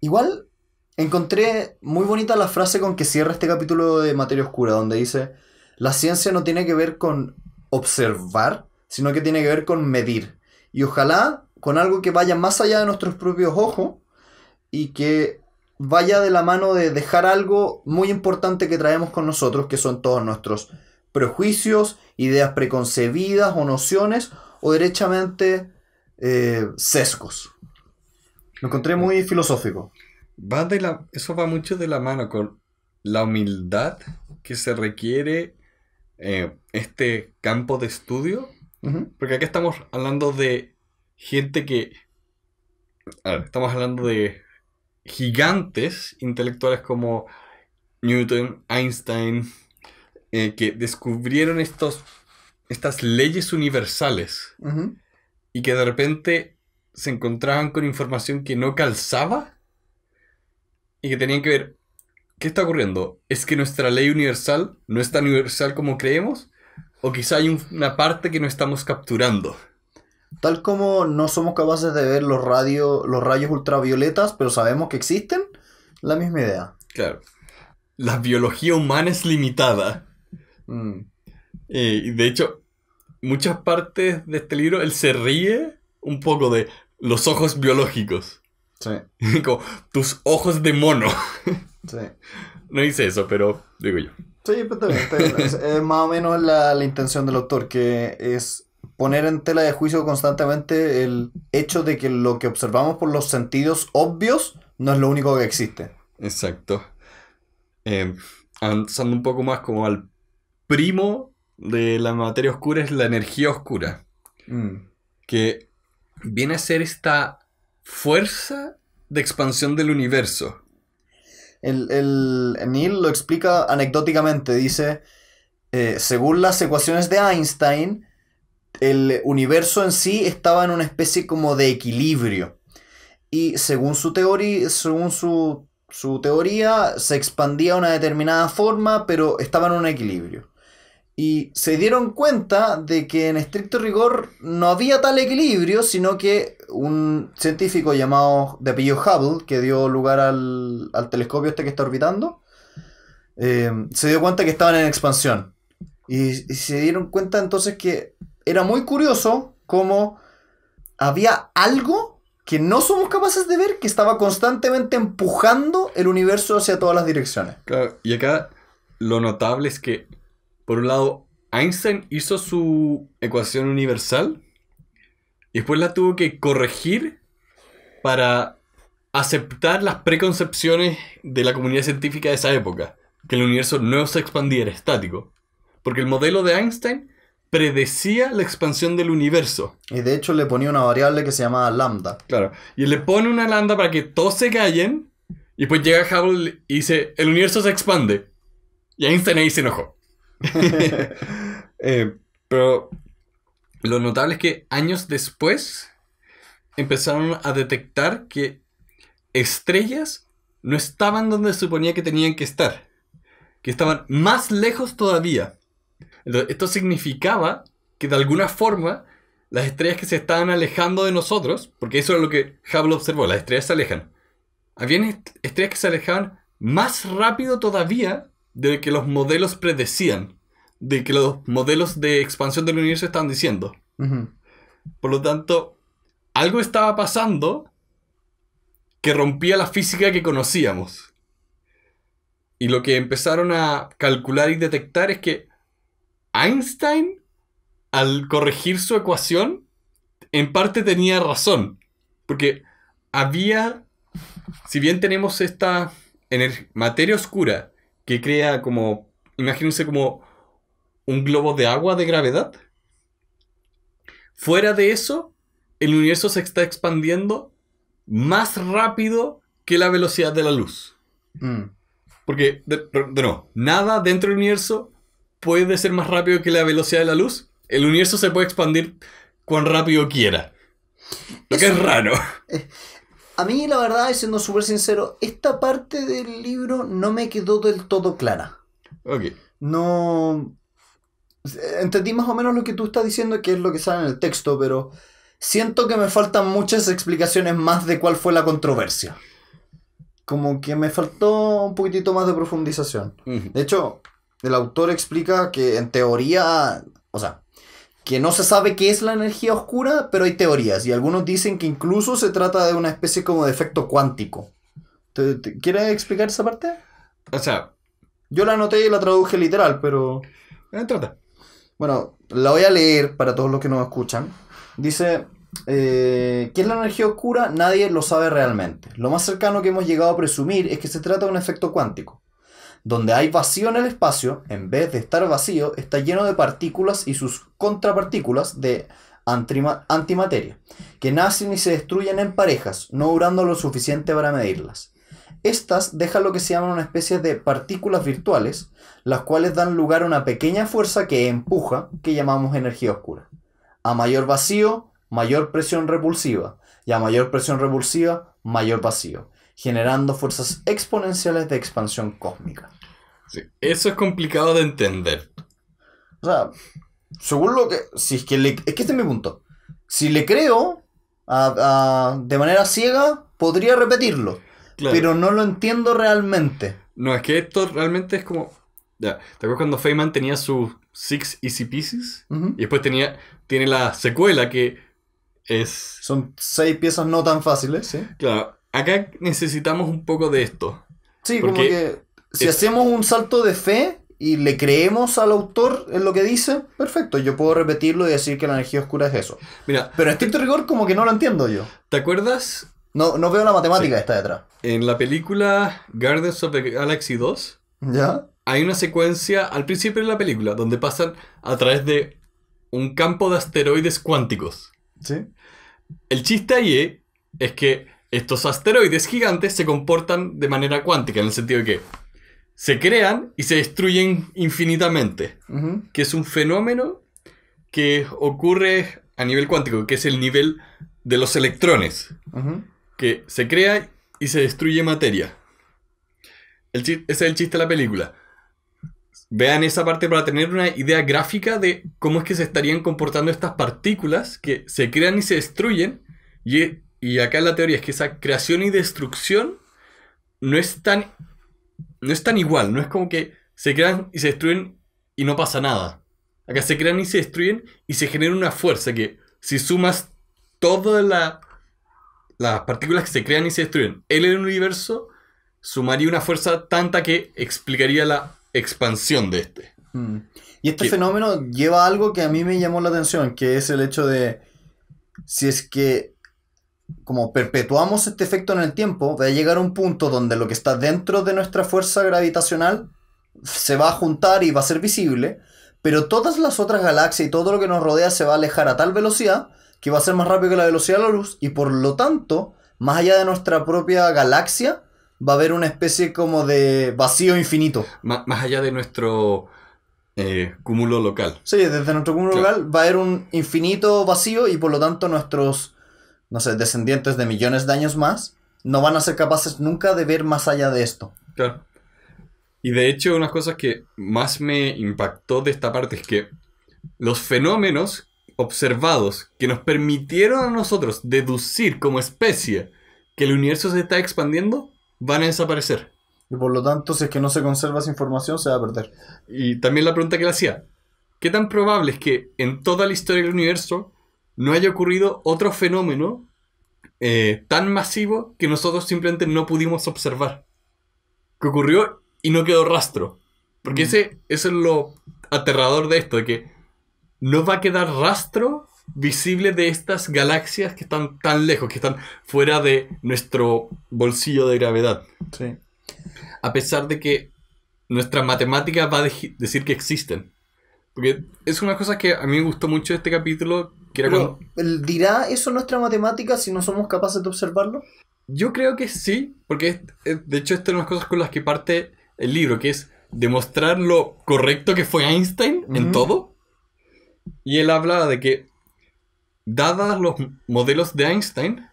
Igual, Encontré muy bonita la frase con que cierra este capítulo de Materia Oscura, donde dice, la ciencia no tiene que ver con observar, sino que tiene que ver con medir. Y ojalá con algo que vaya más allá de nuestros propios ojos y que vaya de la mano de dejar algo muy importante que traemos con nosotros, que son todos nuestros prejuicios, ideas preconcebidas o nociones, o derechamente eh, sesgos. Lo encontré muy filosófico. Va de la, eso va mucho de la mano con la humildad que se requiere eh, este campo de estudio. Porque aquí estamos hablando de gente que... estamos hablando de gigantes intelectuales como Newton, Einstein, eh, que descubrieron estos, estas leyes universales y que de repente se encontraban con información que no calzaba y que tenían que ver, ¿qué está ocurriendo? ¿Es que nuestra ley universal no es tan universal como creemos? ¿O quizá hay una parte que no estamos capturando? Tal como no somos capaces de ver los, radios los rayos ultravioletas, pero sabemos que existen, la misma idea. Claro. La biología humana es limitada. Mm. Eh, de hecho, muchas partes de este libro él se ríe un poco de los ojos biológicos. Sí. tus ojos de mono. No hice eso, pero digo yo. Sí, es, más o menos la, la, intención del autor, que es poner en tela de juicio constantemente el hecho de que lo que observamos por los sentidos obvios no es lo único que existe. Exacto. Eh, avanzando un poco más como al primo de la materia oscura es la energía oscura. Mm. Que viene a ser esta fuerza de expansión del universo. El, Neil lo explica anecdóticamente, dice, eh, según las ecuaciones de Einstein, el universo en sí estaba en una especie como de equilibrio. Y según su teoría, según su, su teoría, se expandía una determinada forma, pero estaba en un equilibrio y se dieron cuenta de que en estricto rigor no había tal equilibrio, sino que un científico llamado de apellido Hubble, que dio lugar al, telescopio este que está orbitando, em, se dio cuenta que estaban en expansión. Y, se dieron cuenta entonces que era muy curioso cómo había algo que no somos capaces de ver que estaba constantemente empujando el universo hacia todas las direcciones. y acá lo notable es que por un lado, Einstein hizo su ecuación universal y después la tuvo que corregir para aceptar las preconcepciones de la comunidad científica de esa época, que el universo no se era estático, porque el modelo de Einstein predecía la expansión del universo. Y de hecho le ponía una variable que se llamaba lambda. Claro, y le pone una lambda para que todos se callen, y pues llega Hubble y dice, el universo se expande. Y Einstein ahí se enojó. Eh, pero lo notable es que años después empezaron a detectar que estrellas no estaban donde se suponía que tenían que estar, que estaban más lejos todavía. esto significaba que de alguna forma las estrellas que se estaban alejando de nosotros, porque eso es lo que Hubble observó, las estrellas se alejan. Habían estrellas que se alejaban más rápido todavía de que los modelos predecían, de que los modelos de expansión del universo estaban diciendo. Por lo tanto, algo estaba pasando que rompía la física que conocíamos. Y lo que empezaron a calcular y detectar es que Einstein, al corregir su ecuación, en parte tenía razón. Porque había, si bien tenemos esta materia oscura que crea como, imagínense como un globo de agua de gravedad. Fuera de eso, el universo se está expandiendo más rápido que la velocidad de la luz. Mm. Porque, de, no, nada dentro del universo puede ser más rápido que la velocidad de la luz. El universo se puede expandir cuán rápido quiera. Lo que es raro a mí la verdad, siendo súper sincero, esta parte del libro no me quedó del todo clara. Ok. No... Entendí más o menos lo que tú estás diciendo, que es lo que sale en el texto, pero siento que me faltan muchas explicaciones más de cuál fue la controversia. Como que me faltó un poquitito más de profundización. De hecho, el autor explica que en teoría, o sea, que no se sabe qué es la energía oscura, pero hay teorías y algunos dicen que incluso se trata de una especie como de efecto cuántico. ¿Te, quieres explicar esa parte? O sea, yo la anoté y la traduje literal, pero... Trata. Bueno, la voy a leer para todos los que nos escuchan. Dice, eh, ¿qué es la energía oscura? Nadie lo sabe realmente. Lo más cercano que hemos llegado a presumir es que se trata de un efecto cuántico. Donde hay vacío en el espacio, en vez de estar vacío, está lleno de partículas y sus contrapartículas de antimateria, que nacen y se destruyen en parejas, no durando lo suficiente para medirlas. Estas dejan lo que se llaman una especie de partículas virtuales, las cuales dan lugar a una pequeña fuerza que empuja, que llamamos energía oscura. A mayor vacío, mayor presión repulsiva, y a mayor presión repulsiva, mayor vacío generando fuerzas exponenciales de expansión cósmica. Eso es complicado de entender. O sea, según lo que. Si es que es que este es mi punto. Si le creo de manera ciega, podría repetirlo. Pero no lo entiendo realmente. No, es que esto realmente es como. ¿te acuerdas cuando Feynman tenía sus Six Easy Pieces? Y después tenía, tiene la secuela que es. Son seis piezas no tan fáciles, sí. Claro acá necesitamos un poco de esto. Sí, como que si hacemos un salto de fe y le creemos al autor en lo que dice, perfecto, yo puedo repetirlo y decir que la energía oscura es eso. Mira, pero en estricto rigor como que no lo entiendo yo. ¿Te acuerdas? No, no veo la matemática está está detrás. En la película Guardians of the Galaxy 2, ¿ya? Hay una secuencia al principio de la película donde pasan a través de un campo de asteroides cuánticos. ¿Sí? El chiste ahí es que estos asteroides gigantes se comportan de manera cuántica, en el sentido de que se crean y se destruyen infinitamente, que es un fenómeno que ocurre a nivel cuántico, que es el nivel de los electrones, que se crea y se destruye materia. ese es el chiste de la película. Vean esa parte para tener una idea gráfica de cómo es que se estarían comportando estas partículas que se crean y se destruyen y y acá la teoría es que esa creación y destrucción no es tan, no es tan igual, no es como que se crean y se destruyen y no pasa nada. Acá se crean y se destruyen y se genera una fuerza que si sumas todas las partículas que se crean y se destruyen, en el universo sumaría una fuerza tanta que explicaría la expansión de este. Mm. Y este fenómeno lleva algo que a mí me llamó la atención, que es el hecho de si es que como perpetuamos este efecto en el tiempo, va a llegar a un punto donde lo que está dentro de nuestra fuerza gravitacional se va a juntar y va a ser visible, pero todas las otras galaxias y todo lo que nos rodea se va a alejar a tal velocidad que va a ser más rápido que la velocidad de la luz y por lo tanto, más allá de nuestra propia galaxia, va a haber una especie como de vacío infinito. más allá de nuestro eh, cúmulo local. Sí, desde nuestro cúmulo local va a haber un infinito vacío y por lo tanto nuestros no sé, descendientes de millones de años más, no van a ser capaces nunca de ver más allá de esto. Claro. Y de hecho, una de cosas que más me impactó de esta parte es que los fenómenos observados que nos permitieron a nosotros deducir como especie que el universo se está expandiendo van a desaparecer. Y por lo tanto, si es que no se conserva esa información, se va a perder. Y también la pregunta que le hacía, ¿qué tan probable es que en toda la historia del universo no haya ocurrido otro fenómeno eh, tan masivo que nosotros simplemente no pudimos observar. Que ocurrió y no quedó rastro. Porque mm. ese, eso es lo aterrador de esto, de que no va a quedar rastro visible de estas galaxias que están tan lejos, que están fuera de nuestro bolsillo de gravedad. A pesar de que nuestra matemática va a decir que existen. Porque es una cosa que a mí me gustó mucho este capítulo, pero, ¿Dirá eso nuestra matemática si no somos capaces de observarlo? Yo creo que sí, porque de hecho, es una de las cosas con las que parte el libro, que es demostrar lo correcto que fue Einstein en todo. Y él hablaba de que, dadas los modelos de Einstein,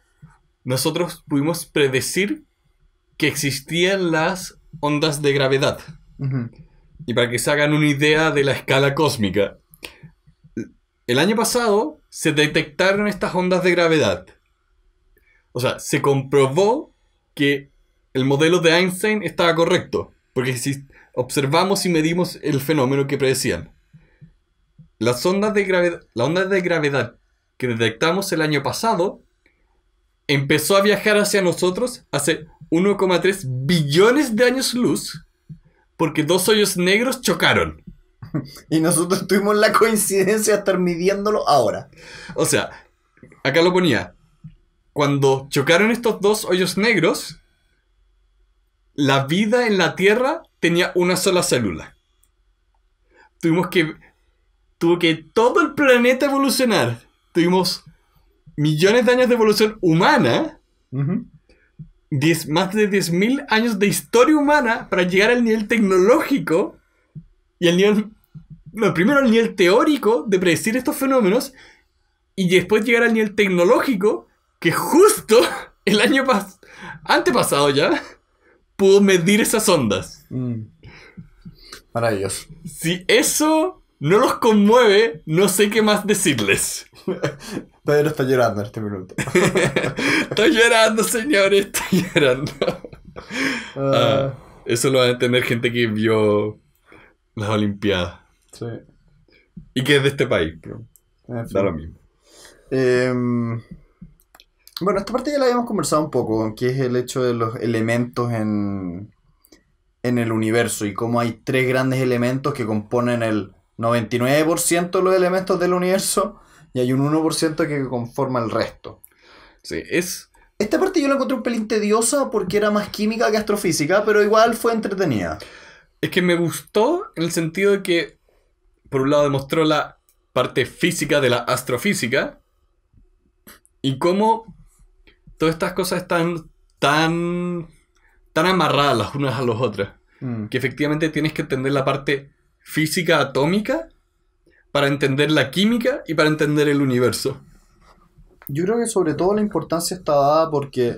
nosotros pudimos predecir que existían las ondas de gravedad. Y para que se hagan una idea de la escala cósmica, el año pasado se detectaron estas ondas de gravedad. O sea, se comprobó que el modelo de Einstein estaba correcto, porque si observamos y medimos el fenómeno que predecían. Las ondas de gravedad, la onda de gravedad que detectamos el año pasado empezó a viajar hacia nosotros hace 1,3 billones de años luz porque dos hoyos negros chocaron. y nosotros tuvimos la coincidencia de estar midiéndolo ahora. O sea, acá lo ponía. Cuando chocaron estos dos hoyos negros, la vida en la Tierra tenía una sola célula. Tuvimos que. Tuvo que todo el planeta evolucionar. Tuvimos millones de años de evolución humana. más de 10.000 años de historia humana para llegar al nivel tecnológico y al nivel lo primero al nivel teórico de predecir estos fenómenos y después llegar al nivel tecnológico que justo el año pas antepasado ya pudo medir esas ondas. Mm. Maravilloso. Si eso no los conmueve, no sé qué más decirles. Todavía está llorando en este minuto. estoy llorando, señores, estoy llorando. Ah. Ah, eso lo va a entender gente que vio las Olimpiadas. Y que es de este país, Da lo mismo. Em, bueno, esta parte ya la habíamos conversado un poco, que es el hecho de los elementos en, el universo y cómo hay tres grandes elementos que componen el 99% de los elementos del universo y hay un 1% que conforma el resto. es... Esta parte yo la encontré un pelín tediosa porque era más química que astrofísica, pero igual fue entretenida. Es que me gustó en el sentido de que por un lado demostró la parte física de la astrofísica y cómo todas estas cosas están tan, tan amarradas las unas a las otras, mm. que efectivamente tienes que entender la parte física atómica para entender la química y para entender el universo. Yo creo que sobre todo la importancia está dada porque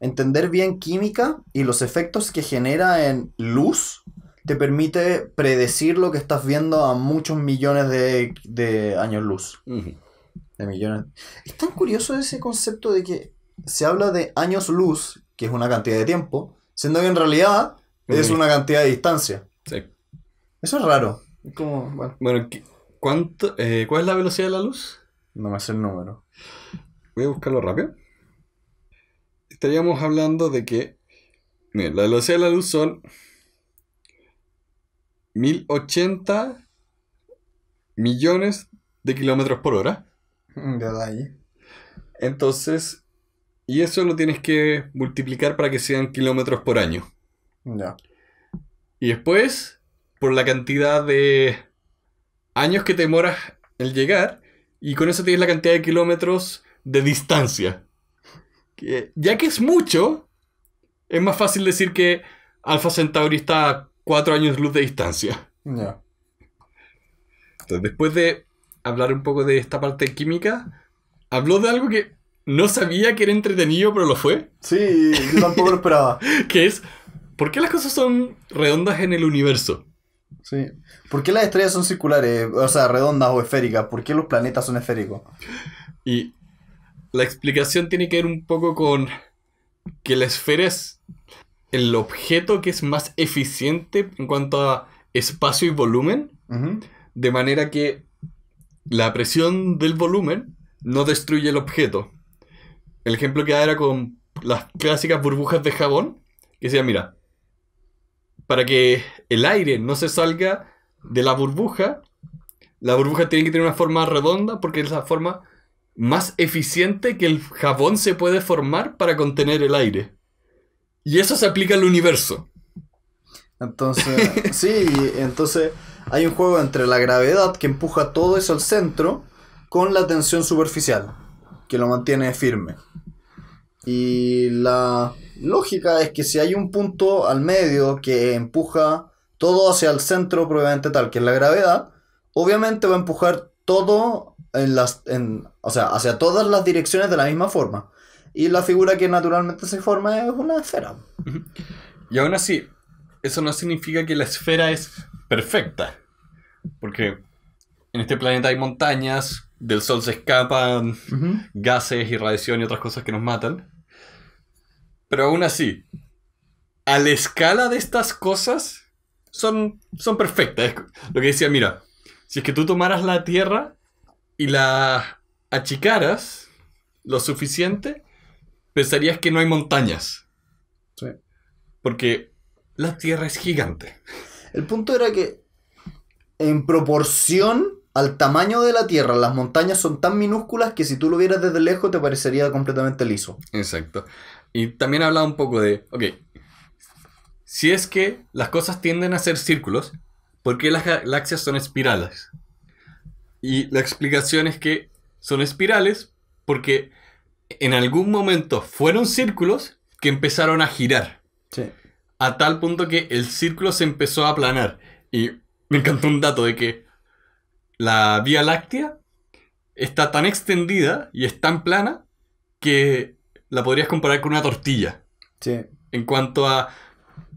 entender bien química y los efectos que genera en luz te permite predecir lo que estás viendo a muchos millones de, años luz. De millones. Es tan curioso ese concepto de que se habla de años luz, que es una cantidad de tiempo, siendo que en realidad es una cantidad de distancia. Sí. Eso es raro. bueno. ¿cuánto, eh, ¿cuál es la velocidad de la luz? No me hace el número. Voy a buscarlo rápido. Estaríamos hablando de que mira, la velocidad de la luz son 1080 millones de kilómetros por hora. Mm, de Entonces, y eso lo tienes que multiplicar para que sean kilómetros por año. Ya. Y después, por la cantidad de años que te demoras el llegar, y con eso tienes la cantidad de kilómetros de distancia. ya que es mucho, es más fácil decir que Alpha Centauri está cuatro años luz de distancia. Ya. Entonces, después de hablar un poco de esta parte química, habló de algo que no sabía que era entretenido, pero lo fue. Sí, yo tampoco lo esperaba. que es, ¿por qué las cosas son redondas en el universo? Sí. ¿Por qué las estrellas son circulares, o sea, redondas o esféricas? ¿Por qué los planetas son esféricos? Y la explicación tiene que ver un poco con que la esfera es el objeto que es más eficiente en cuanto a espacio y volumen, de manera que la presión del volumen no destruye el objeto. El ejemplo que da era con las clásicas burbujas de jabón, que decía, mira, para que el aire no se salga de la burbuja, la burbuja tiene que tener una forma redonda porque es la forma más eficiente que el jabón se puede formar para contener el aire. Y eso se aplica al universo. Entonces, sí, entonces hay un juego entre la gravedad que empuja todo eso al centro con la tensión superficial, que lo mantiene firme. Y la lógica es que si hay un punto al medio que empuja todo hacia el centro probablemente tal, que es la gravedad, obviamente va a empujar todo en las, en, o sea, hacia todas las direcciones de la misma forma. Y la figura que naturalmente se forma es una esfera. Y aún así, eso no significa que la esfera es perfecta. Porque en este planeta hay montañas, del sol se escapan gases y radiación y otras cosas que nos matan. Pero aún así, a la escala de estas cosas, son, son perfectas. lo que decía, mira, si es que tú tomaras la Tierra y la achicaras lo suficiente, pensarías que no hay montañas. Sí. Porque la Tierra es gigante. El punto era que en proporción al tamaño de la Tierra, las montañas son tan minúsculas que si tú lo vieras desde lejos te parecería completamente liso. Exacto. Y también hablaba un poco de, ok, si es que las cosas tienden a ser círculos, ¿por qué las galaxias son espirales? Y la explicación es que son espirales porque en algún momento fueron círculos que empezaron a girar. Sí. A tal punto que el círculo se empezó a aplanar. Y me encantó un dato de que la Vía Láctea está tan extendida y es tan plana que la podrías comparar con una tortilla. Sí. En cuanto a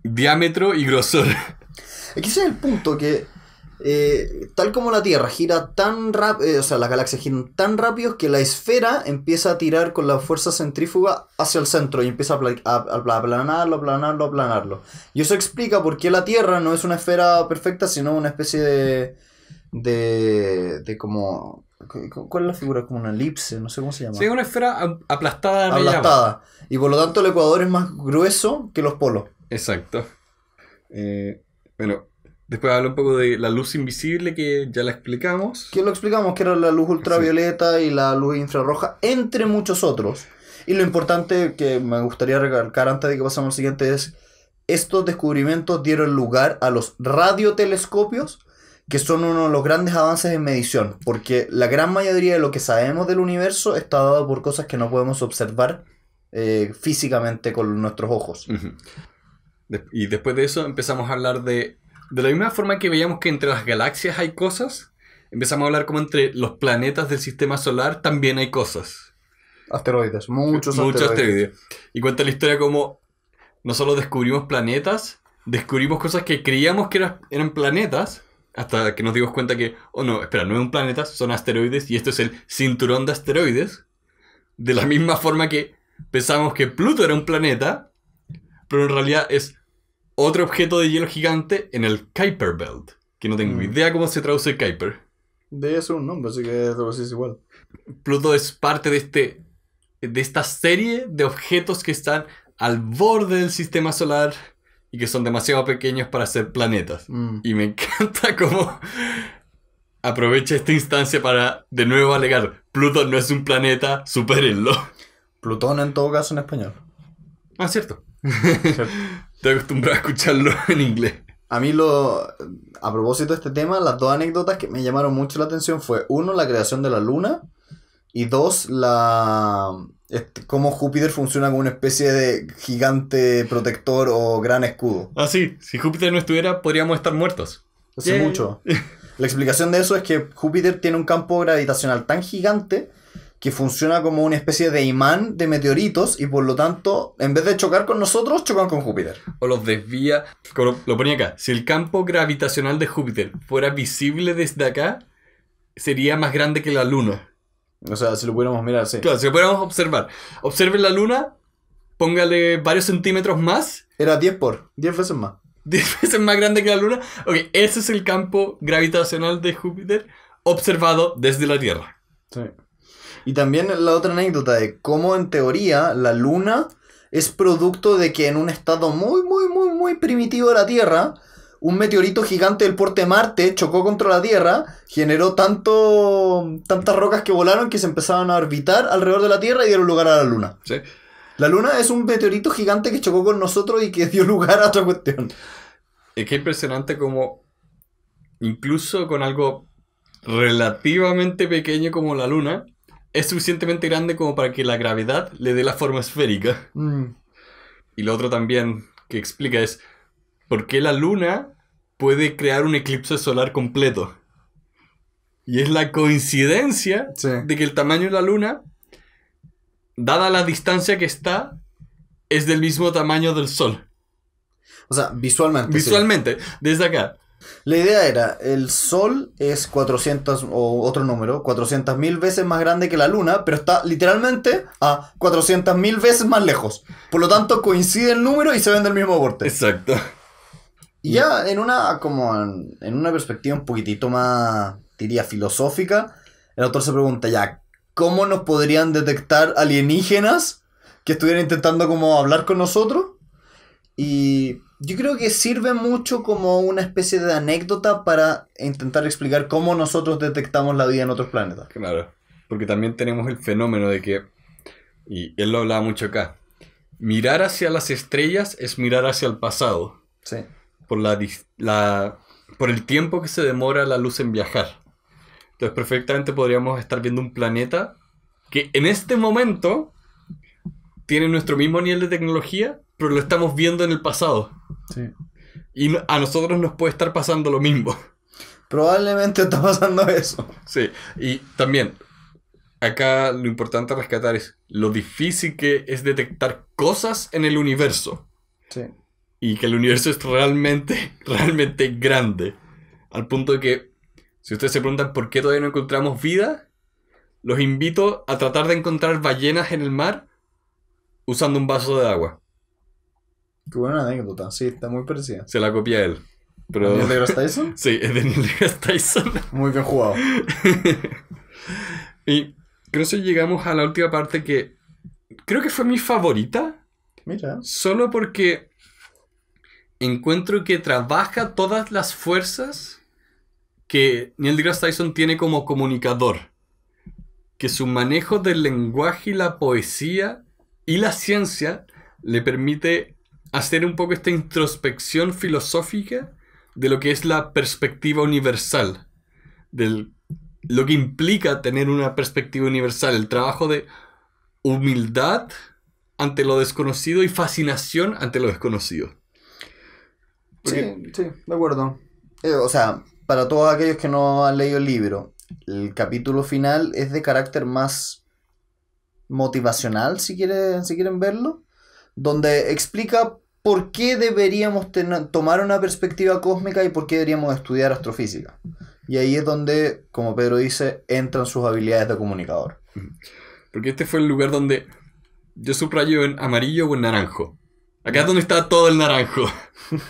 diámetro y grosor. Es que es el punto, que eh, tal como la Tierra gira tan rápido, eh, o sea, las galaxias giran tan rápido que la esfera empieza a tirar con la fuerza centrífuga hacia el centro y empieza a, aplanarlo, aplanarlo, aplanarlo. Y eso explica por qué la Tierra no es una esfera perfecta, sino una especie de. de. de como. ¿Cuál es la figura? Como una elipse, no sé cómo se llama. Sí, una esfera aplastada. Aplastada. Y por lo tanto el ecuador es más grueso que los polos. Exacto. Eh, bueno, Después habla un poco de la luz invisible que ya la explicamos. Que lo explicamos, que era la luz ultravioleta y la luz infrarroja, entre muchos otros. Y lo importante que me gustaría recalcar antes de que pasemos al siguiente es, estos descubrimientos dieron lugar a los radiotelescopios, que son uno de los grandes avances en medición, porque la gran mayoría de lo que sabemos del universo está dado por cosas que no podemos observar eh, físicamente con nuestros ojos. Y después de eso empezamos a hablar de de la misma forma que veíamos que entre las galaxias hay cosas, empezamos a hablar como entre los planetas del sistema solar también hay cosas. Asteroides, muchos, asteroides. Y cuenta la historia como no solo descubrimos planetas, descubrimos cosas que creíamos que eran, planetas, hasta que nos dimos cuenta que, oh no, espera, no es un planeta, son asteroides y esto es el cinturón de asteroides. De la misma forma que pensamos que Pluto era un planeta, pero en realidad es otro objeto de hielo gigante en el Kuiper Belt, que no tengo ni mm. idea cómo se traduce Kuiper. Debe ser un nombre, así que es igual. Pluto es parte de, este, de esta serie de objetos que están al borde del sistema solar y que son demasiado pequeños para ser planetas. Mm. Y me encanta cómo aprovecha esta instancia para de nuevo alegar, Pluto no es un planeta, supérenlo. Plutón en todo caso en español. Ah, cierto. cierto. Estoy acostumbrado a escucharlo en inglés. A mí lo... A propósito de este tema, las dos anécdotas que me llamaron mucho la atención fue, uno, la creación de la luna, y dos, la... cómo Júpiter funciona como una especie de gigante protector o gran escudo. Ah, sí. Si Júpiter no estuviera, podríamos estar muertos. Hace mucho. La explicación de eso es que Júpiter tiene un campo gravitacional tan gigante que funciona como una especie de imán de meteoritos y por lo tanto, en vez de chocar con nosotros, chocan con Júpiter. O los desvía. Lo, ponía acá. Si el campo gravitacional de Júpiter fuera visible desde acá, sería más grande que la Luna. O sea, si lo pudiéramos mirar, sí. Claro, si lo pudiéramos observar. Observe la Luna, póngale varios centímetros más. Era 10 por, 10 veces más. 10 veces más grande que la Luna. Ok, ese es el campo gravitacional de Júpiter observado desde la Tierra. Sí. Y también la otra anécdota de cómo en teoría la luna es producto de que en un estado muy, muy, muy, muy primitivo de la Tierra, un meteorito gigante del porte Marte chocó contra la Tierra, generó tanto, tantas rocas que volaron que se empezaron a orbitar alrededor de la Tierra y dieron lugar a la Luna. La Luna es un meteorito gigante que chocó con nosotros y que dio lugar a otra cuestión. Es que impresionante como incluso con algo relativamente pequeño como la Luna, es suficientemente grande como para que la gravedad le dé la forma esférica. Mm. Y lo otro también que explica es por qué la luna puede crear un eclipse solar completo. Y es la coincidencia de que el tamaño de la luna, dada la distancia que está, es del mismo tamaño del sol. O sea, visualmente. Visualmente, desde acá. La idea era, el Sol es 400 o otro número, 400.000 veces más grande que la Luna, pero está literalmente a 400.000 veces más lejos. Por lo tanto, coincide el número y se ven del mismo borde. Exacto. Y ya en una como en una perspectiva un poquitito más diría filosófica, el autor se pregunta ya, ¿cómo nos podrían detectar alienígenas que estuvieran intentando como hablar con nosotros? Y yo creo que sirve mucho como una especie de anécdota para intentar explicar cómo nosotros detectamos la vida en otros planetas. Claro, porque también tenemos el fenómeno de que, y él lo hablaba mucho acá, mirar hacia las estrellas es mirar hacia el pasado. Sí. Por, la, la, por el tiempo que se demora la luz en viajar. Entonces perfectamente podríamos estar viendo un planeta que en este momento tienen nuestro mismo nivel de tecnología, pero lo estamos viendo en el pasado. Y a nosotros nos puede estar pasando lo mismo. Probablemente está pasando eso. Sí, y también, acá lo importante a rescatar es lo difícil que es detectar cosas en el universo. Sí. Y que el universo es realmente, realmente grande. Al punto de que, si ustedes se preguntan por qué todavía no encontramos vida, los invito a tratar de encontrar ballenas en el mar usando un vaso de agua. Qué buena anécdota, sí, está muy parecida. Se la copia él. de Neil deGrasse Tyson? sí, es Neil deGrasse Tyson. Muy bien jugado. y creo que llegamos a la última parte que creo que fue mi favorita. Mira. Solo porque encuentro que trabaja todas las fuerzas que Neil deGrasse Tyson tiene como comunicador. Que su manejo del lenguaje y la poesía y la ciencia le permite hacer un poco esta introspección filosófica de lo que es la perspectiva universal, de lo que implica tener una perspectiva universal, el trabajo de humildad ante lo desconocido y fascinación ante lo desconocido. Sí, sí, de acuerdo. Eh, o sea, para todos aquellos que no han leído el libro, el capítulo final es de carácter más motivacional, si quieren, si quieren verlo, donde explica por qué deberíamos tomar una perspectiva cósmica y por qué deberíamos estudiar astrofísica. Y ahí es donde, como Pedro dice, entran sus habilidades de comunicador. Porque este fue el lugar donde yo subrayo en amarillo o en naranjo. Acá es donde está todo el naranjo.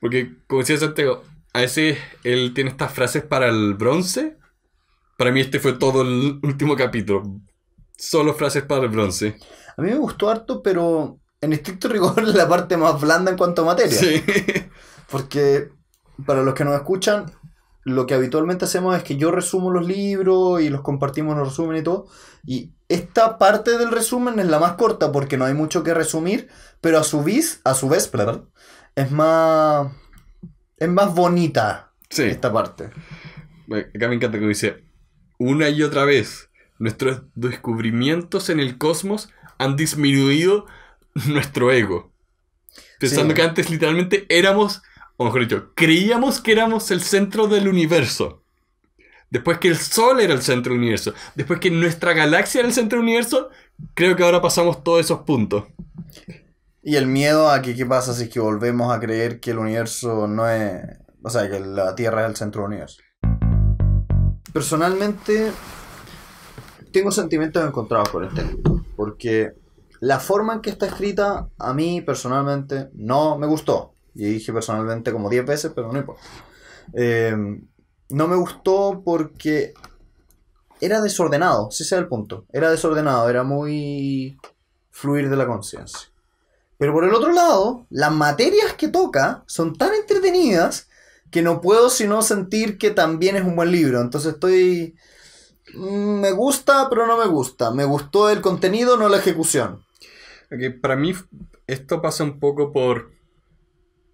Porque, como decía Santiago, a veces él tiene estas frases para el bronce. Para mí este fue todo el último capítulo. Solo frases para el bronce. A mí me gustó harto, pero en estricto rigor la parte más blanda en cuanto a materia. Sí. Porque para los que nos escuchan, lo que habitualmente hacemos es que yo resumo los libros y los compartimos los resumen y todo. Y esta parte del resumen es la más corta porque no hay mucho que resumir, pero a su vez, a su vez, perdón, es más es más bonita esta parte. Acá me encanta que dice una y otra vez Nuestros descubrimientos en el cosmos han disminuido nuestro ego. Pensando que antes literalmente éramos, o mejor dicho, creíamos que éramos el centro del universo. Después que el Sol era el centro del universo. Después que nuestra galaxia era el centro del universo, creo que ahora pasamos todos esos puntos. Y el miedo a que qué pasa si es que volvemos a creer que el universo no es... O sea, que la Tierra es el centro del universo. Personalmente, tengo sentimientos encontrados con este libro. Porque la forma en que está escrita, a mí personalmente, no me gustó. Y dije personalmente como 10 veces, pero no importa. Eh, no me gustó porque era desordenado, si sea el punto. Era desordenado, era muy fluir de la conciencia. Pero por el otro lado, las materias que toca son tan entretenidas que no puedo sino sentir que también es un buen libro. Entonces estoy Mm, me gusta, pero no me gusta. Me gustó el contenido, no la ejecución. para mí esto pasa un poco por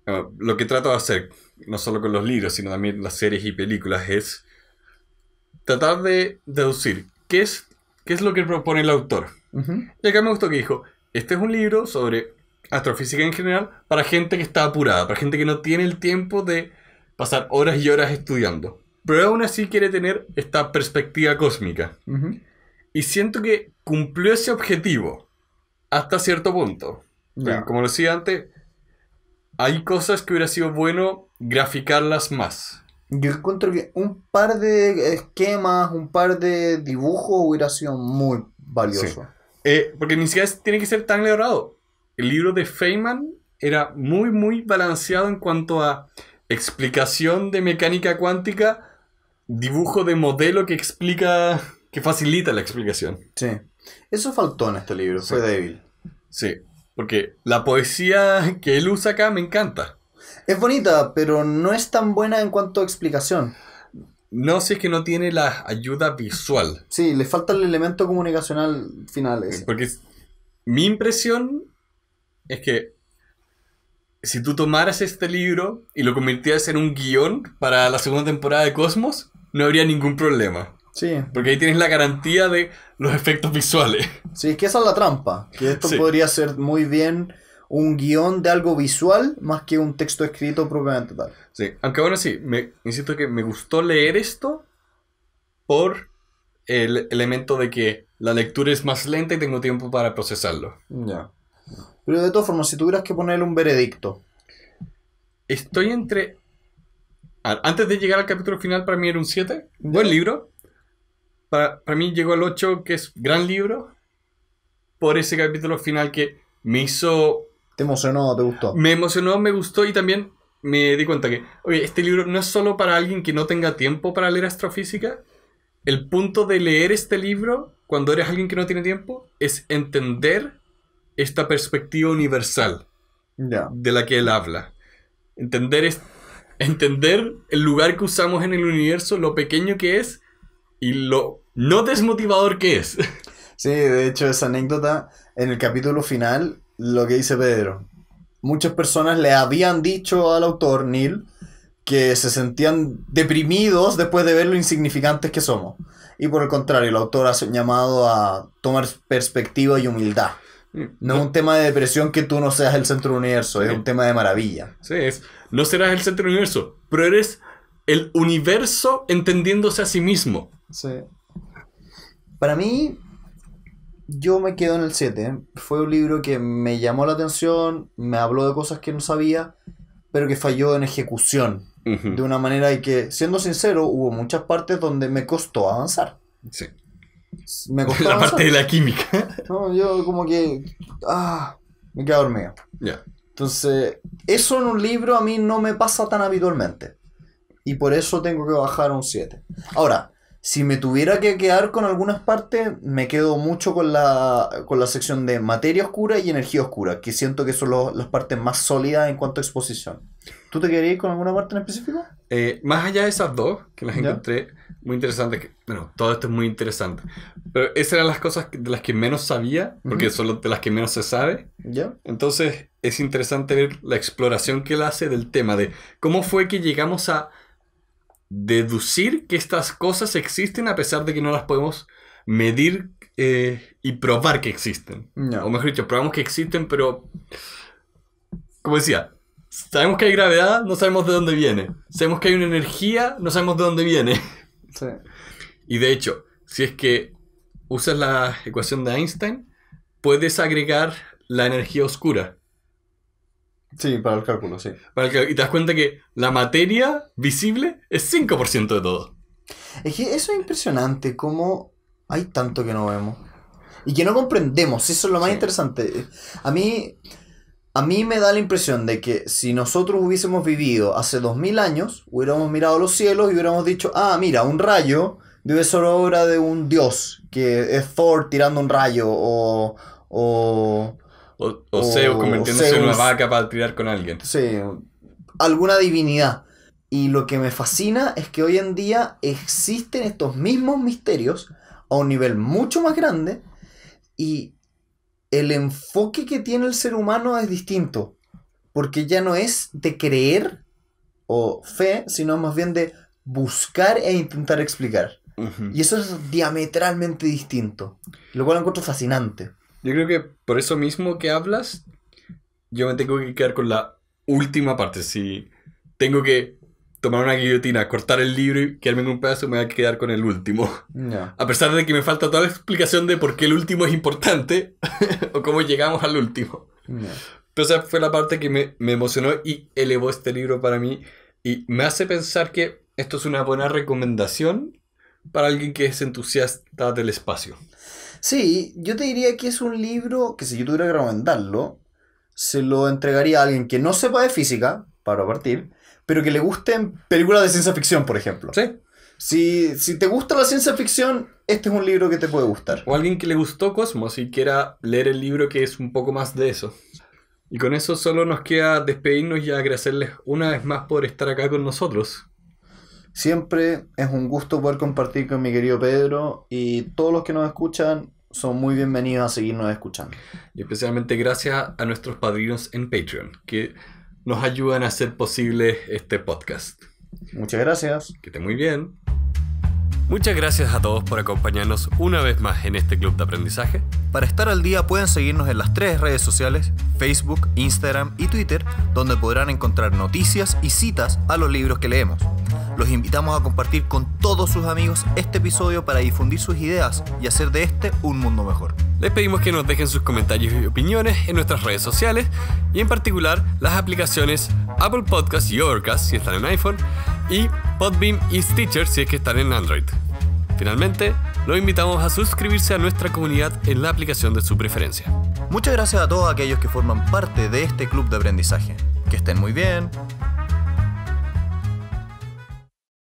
eh, lo que trato de hacer, no solo con los libros, sino también las series y películas, es tratar de deducir qué es, qué es lo que propone el autor. Y acá me gustó que dijo, este es un libro sobre astrofísica en general para gente que está apurada, para gente que no tiene el tiempo de pasar horas y horas estudiando pero aún así quiere tener esta perspectiva cósmica. Y siento que cumplió ese objetivo hasta cierto punto. Como decía antes, hay cosas que hubiera sido bueno graficarlas más. Yo encuentro que un par de esquemas, un par de dibujos hubiera sido muy valioso. Eh, porque ni siquiera tiene que ser tan elaborado. El libro de Feynman era muy, muy balanceado en cuanto a explicación de mecánica cuántica dibujo de modelo que explica, que facilita la explicación. Sí. Eso faltó en este libro, fue débil. Sí, porque la poesía que él usa acá me encanta. Es bonita, pero no es tan buena en cuanto a explicación. No, si es que no tiene la ayuda visual. Sí, le falta el elemento comunicacional final. Porque mi impresión es que si tú tomaras este libro y lo convirtieras en un guión para la segunda temporada de Cosmos, no habría ningún problema. Sí. Porque ahí tienes la garantía de los efectos visuales. Sí, es que esa es la trampa. Que esto podría ser muy bien un guión de algo visual más que un texto escrito propiamente tal. Sí, aunque bueno, sí, me, insisto que me gustó leer esto por el elemento de que la lectura es más lenta y tengo tiempo para procesarlo. Ya. Pero de todas formas, si tuvieras que ponerle un veredicto. Estoy entre antes de llegar al capítulo final, para mí era un 7. buen libro. Para, para mí llegó al 8, que es gran libro. Por ese capítulo final que me hizo. ¿Te emocionó? ¿Te gustó? Me emocionó, me gustó y también me di cuenta que, oye, este libro no es solo para alguien que no tenga tiempo para leer astrofísica. El punto de leer este libro, cuando eres alguien que no tiene tiempo, es entender esta perspectiva universal de la que él habla. Entender este entender el lugar que usamos en el universo, lo pequeño que es y lo no desmotivador que es. Sí, de hecho esa anécdota en el capítulo final, lo que dice Pedro, muchas personas le habían dicho al autor Neil que se sentían deprimidos después de ver lo insignificantes que somos. Y por el contrario, el autor ha llamado a tomar perspectiva y humildad. No es un tema de depresión que tú no seas el centro del universo, es un tema de maravilla. Sí, es. No serás el centro del universo, pero eres el universo entendiéndose a sí mismo. Sí. Para mí, yo me quedo en el 7. Fue un libro que me llamó la atención, me habló de cosas que no sabía, pero que falló en ejecución. De una manera que, siendo sincero, hubo muchas partes donde me costó avanzar. Sí. Me La parte de la química. No, yo como que. Ah, me quedo dormido. Ya. Entonces, eso en un libro a mí no me pasa tan habitualmente. Y por eso tengo que bajar un 7. Ahora, si me tuviera que quedar con algunas partes, me quedo mucho con la, con la sección de materia oscura y energía oscura, que siento que son las partes más sólidas en cuanto a exposición. ¿Tú te ir con alguna parte en específico? Eh, más allá de esas dos, que las encontré, muy interesante. bueno, todo esto es muy interesante. Pero esas eran las cosas de las que menos sabía, porque son de las que menos se sabe. Ya. Entonces es interesante ver la exploración que él hace del tema de cómo fue que llegamos a deducir que estas cosas existen a pesar de que no las podemos medir eh, y probar que existen. O mejor dicho, probamos que existen, pero... Como decía, sabemos que hay gravedad, no sabemos de dónde viene. Sabemos que hay una energía, no sabemos de dónde viene. Sí. Y de hecho, si es que usas la ecuación de Einstein, puedes agregar la energía oscura. Sí, para el cálculo, sí. Y te das cuenta que la materia visible es 5% de todo. Es que eso es impresionante, cómo hay tanto que no vemos. Y que no comprendemos, eso es lo más interesante. A mí, a mí me da la impresión de que si nosotros hubiésemos vivido hace 2000 años, hubiéramos mirado los cielos y hubiéramos dicho, ah, mira, un rayo debe ser obra de un dios, que es Thor tirando un rayo, o... O, o, o Zeus convirtiéndose en una vaca para tirar con alguien. Sí, alguna divinidad. Y lo que me fascina es que hoy en día existen estos mismos misterios a un nivel mucho más grande y el enfoque que tiene el ser humano es distinto, porque ya no es de creer o fe, sino más bien de buscar e intentar explicar. Y eso es diametralmente distinto, lo cual lo encuentro fascinante. Yo creo que por eso mismo que hablas, yo me tengo que quedar con la última parte. Si tengo que tomar una guillotina, cortar el libro y quedarme en un pedazo, me voy a quedar con el último. A pesar de que me falta toda la explicación de por qué el último es importante o cómo llegamos al último. Pero esa fue la parte que me, me, emocionó y elevó este libro para mí y me hace pensar que esto es una buena recomendación para alguien que es entusiasta del espacio. Sí, yo te diría que es un libro que si yo tuviera que recomendarlo, se lo entregaría a alguien que no sepa de física, para partir, pero que le gusten películas de ciencia ficción, por ejemplo. Sí. Si, si te gusta la ciencia ficción, este es un libro que te puede gustar. O alguien que le gustó Cosmos y quiera leer el libro que es un poco más de eso. Y con eso solo nos queda despedirnos y agradecerles una vez más por estar acá con nosotros. Siempre es un gusto poder compartir con mi querido Pedro y todos los que nos escuchan son muy bienvenidos a seguirnos escuchando. Y especialmente gracias a nuestros padrinos en Patreon, que nos ayudan a hacer posible este podcast. Muchas gracias. Que esté muy bien. Muchas gracias a todos por acompañarnos una vez más en este club de aprendizaje. Para estar al día pueden seguirnos en las tres redes sociales, Facebook, Instagram y Twitter, donde podrán encontrar noticias y citas a los libros que leemos. Los invitamos a compartir con todos sus amigos este episodio para difundir sus ideas y hacer de este un mundo mejor les pedimos que nos dejen sus comentarios y opiniones en nuestras redes sociales y en particular las aplicaciones Apple Podcast y Overcast si están en iPhone y Podbeam y Stitcher si es que están en Android. Finalmente, los invitamos a suscribirse a nuestra comunidad en la aplicación de su preferencia. Muchas gracias a todos aquellos que forman parte de este club de aprendizaje. Que estén muy bien,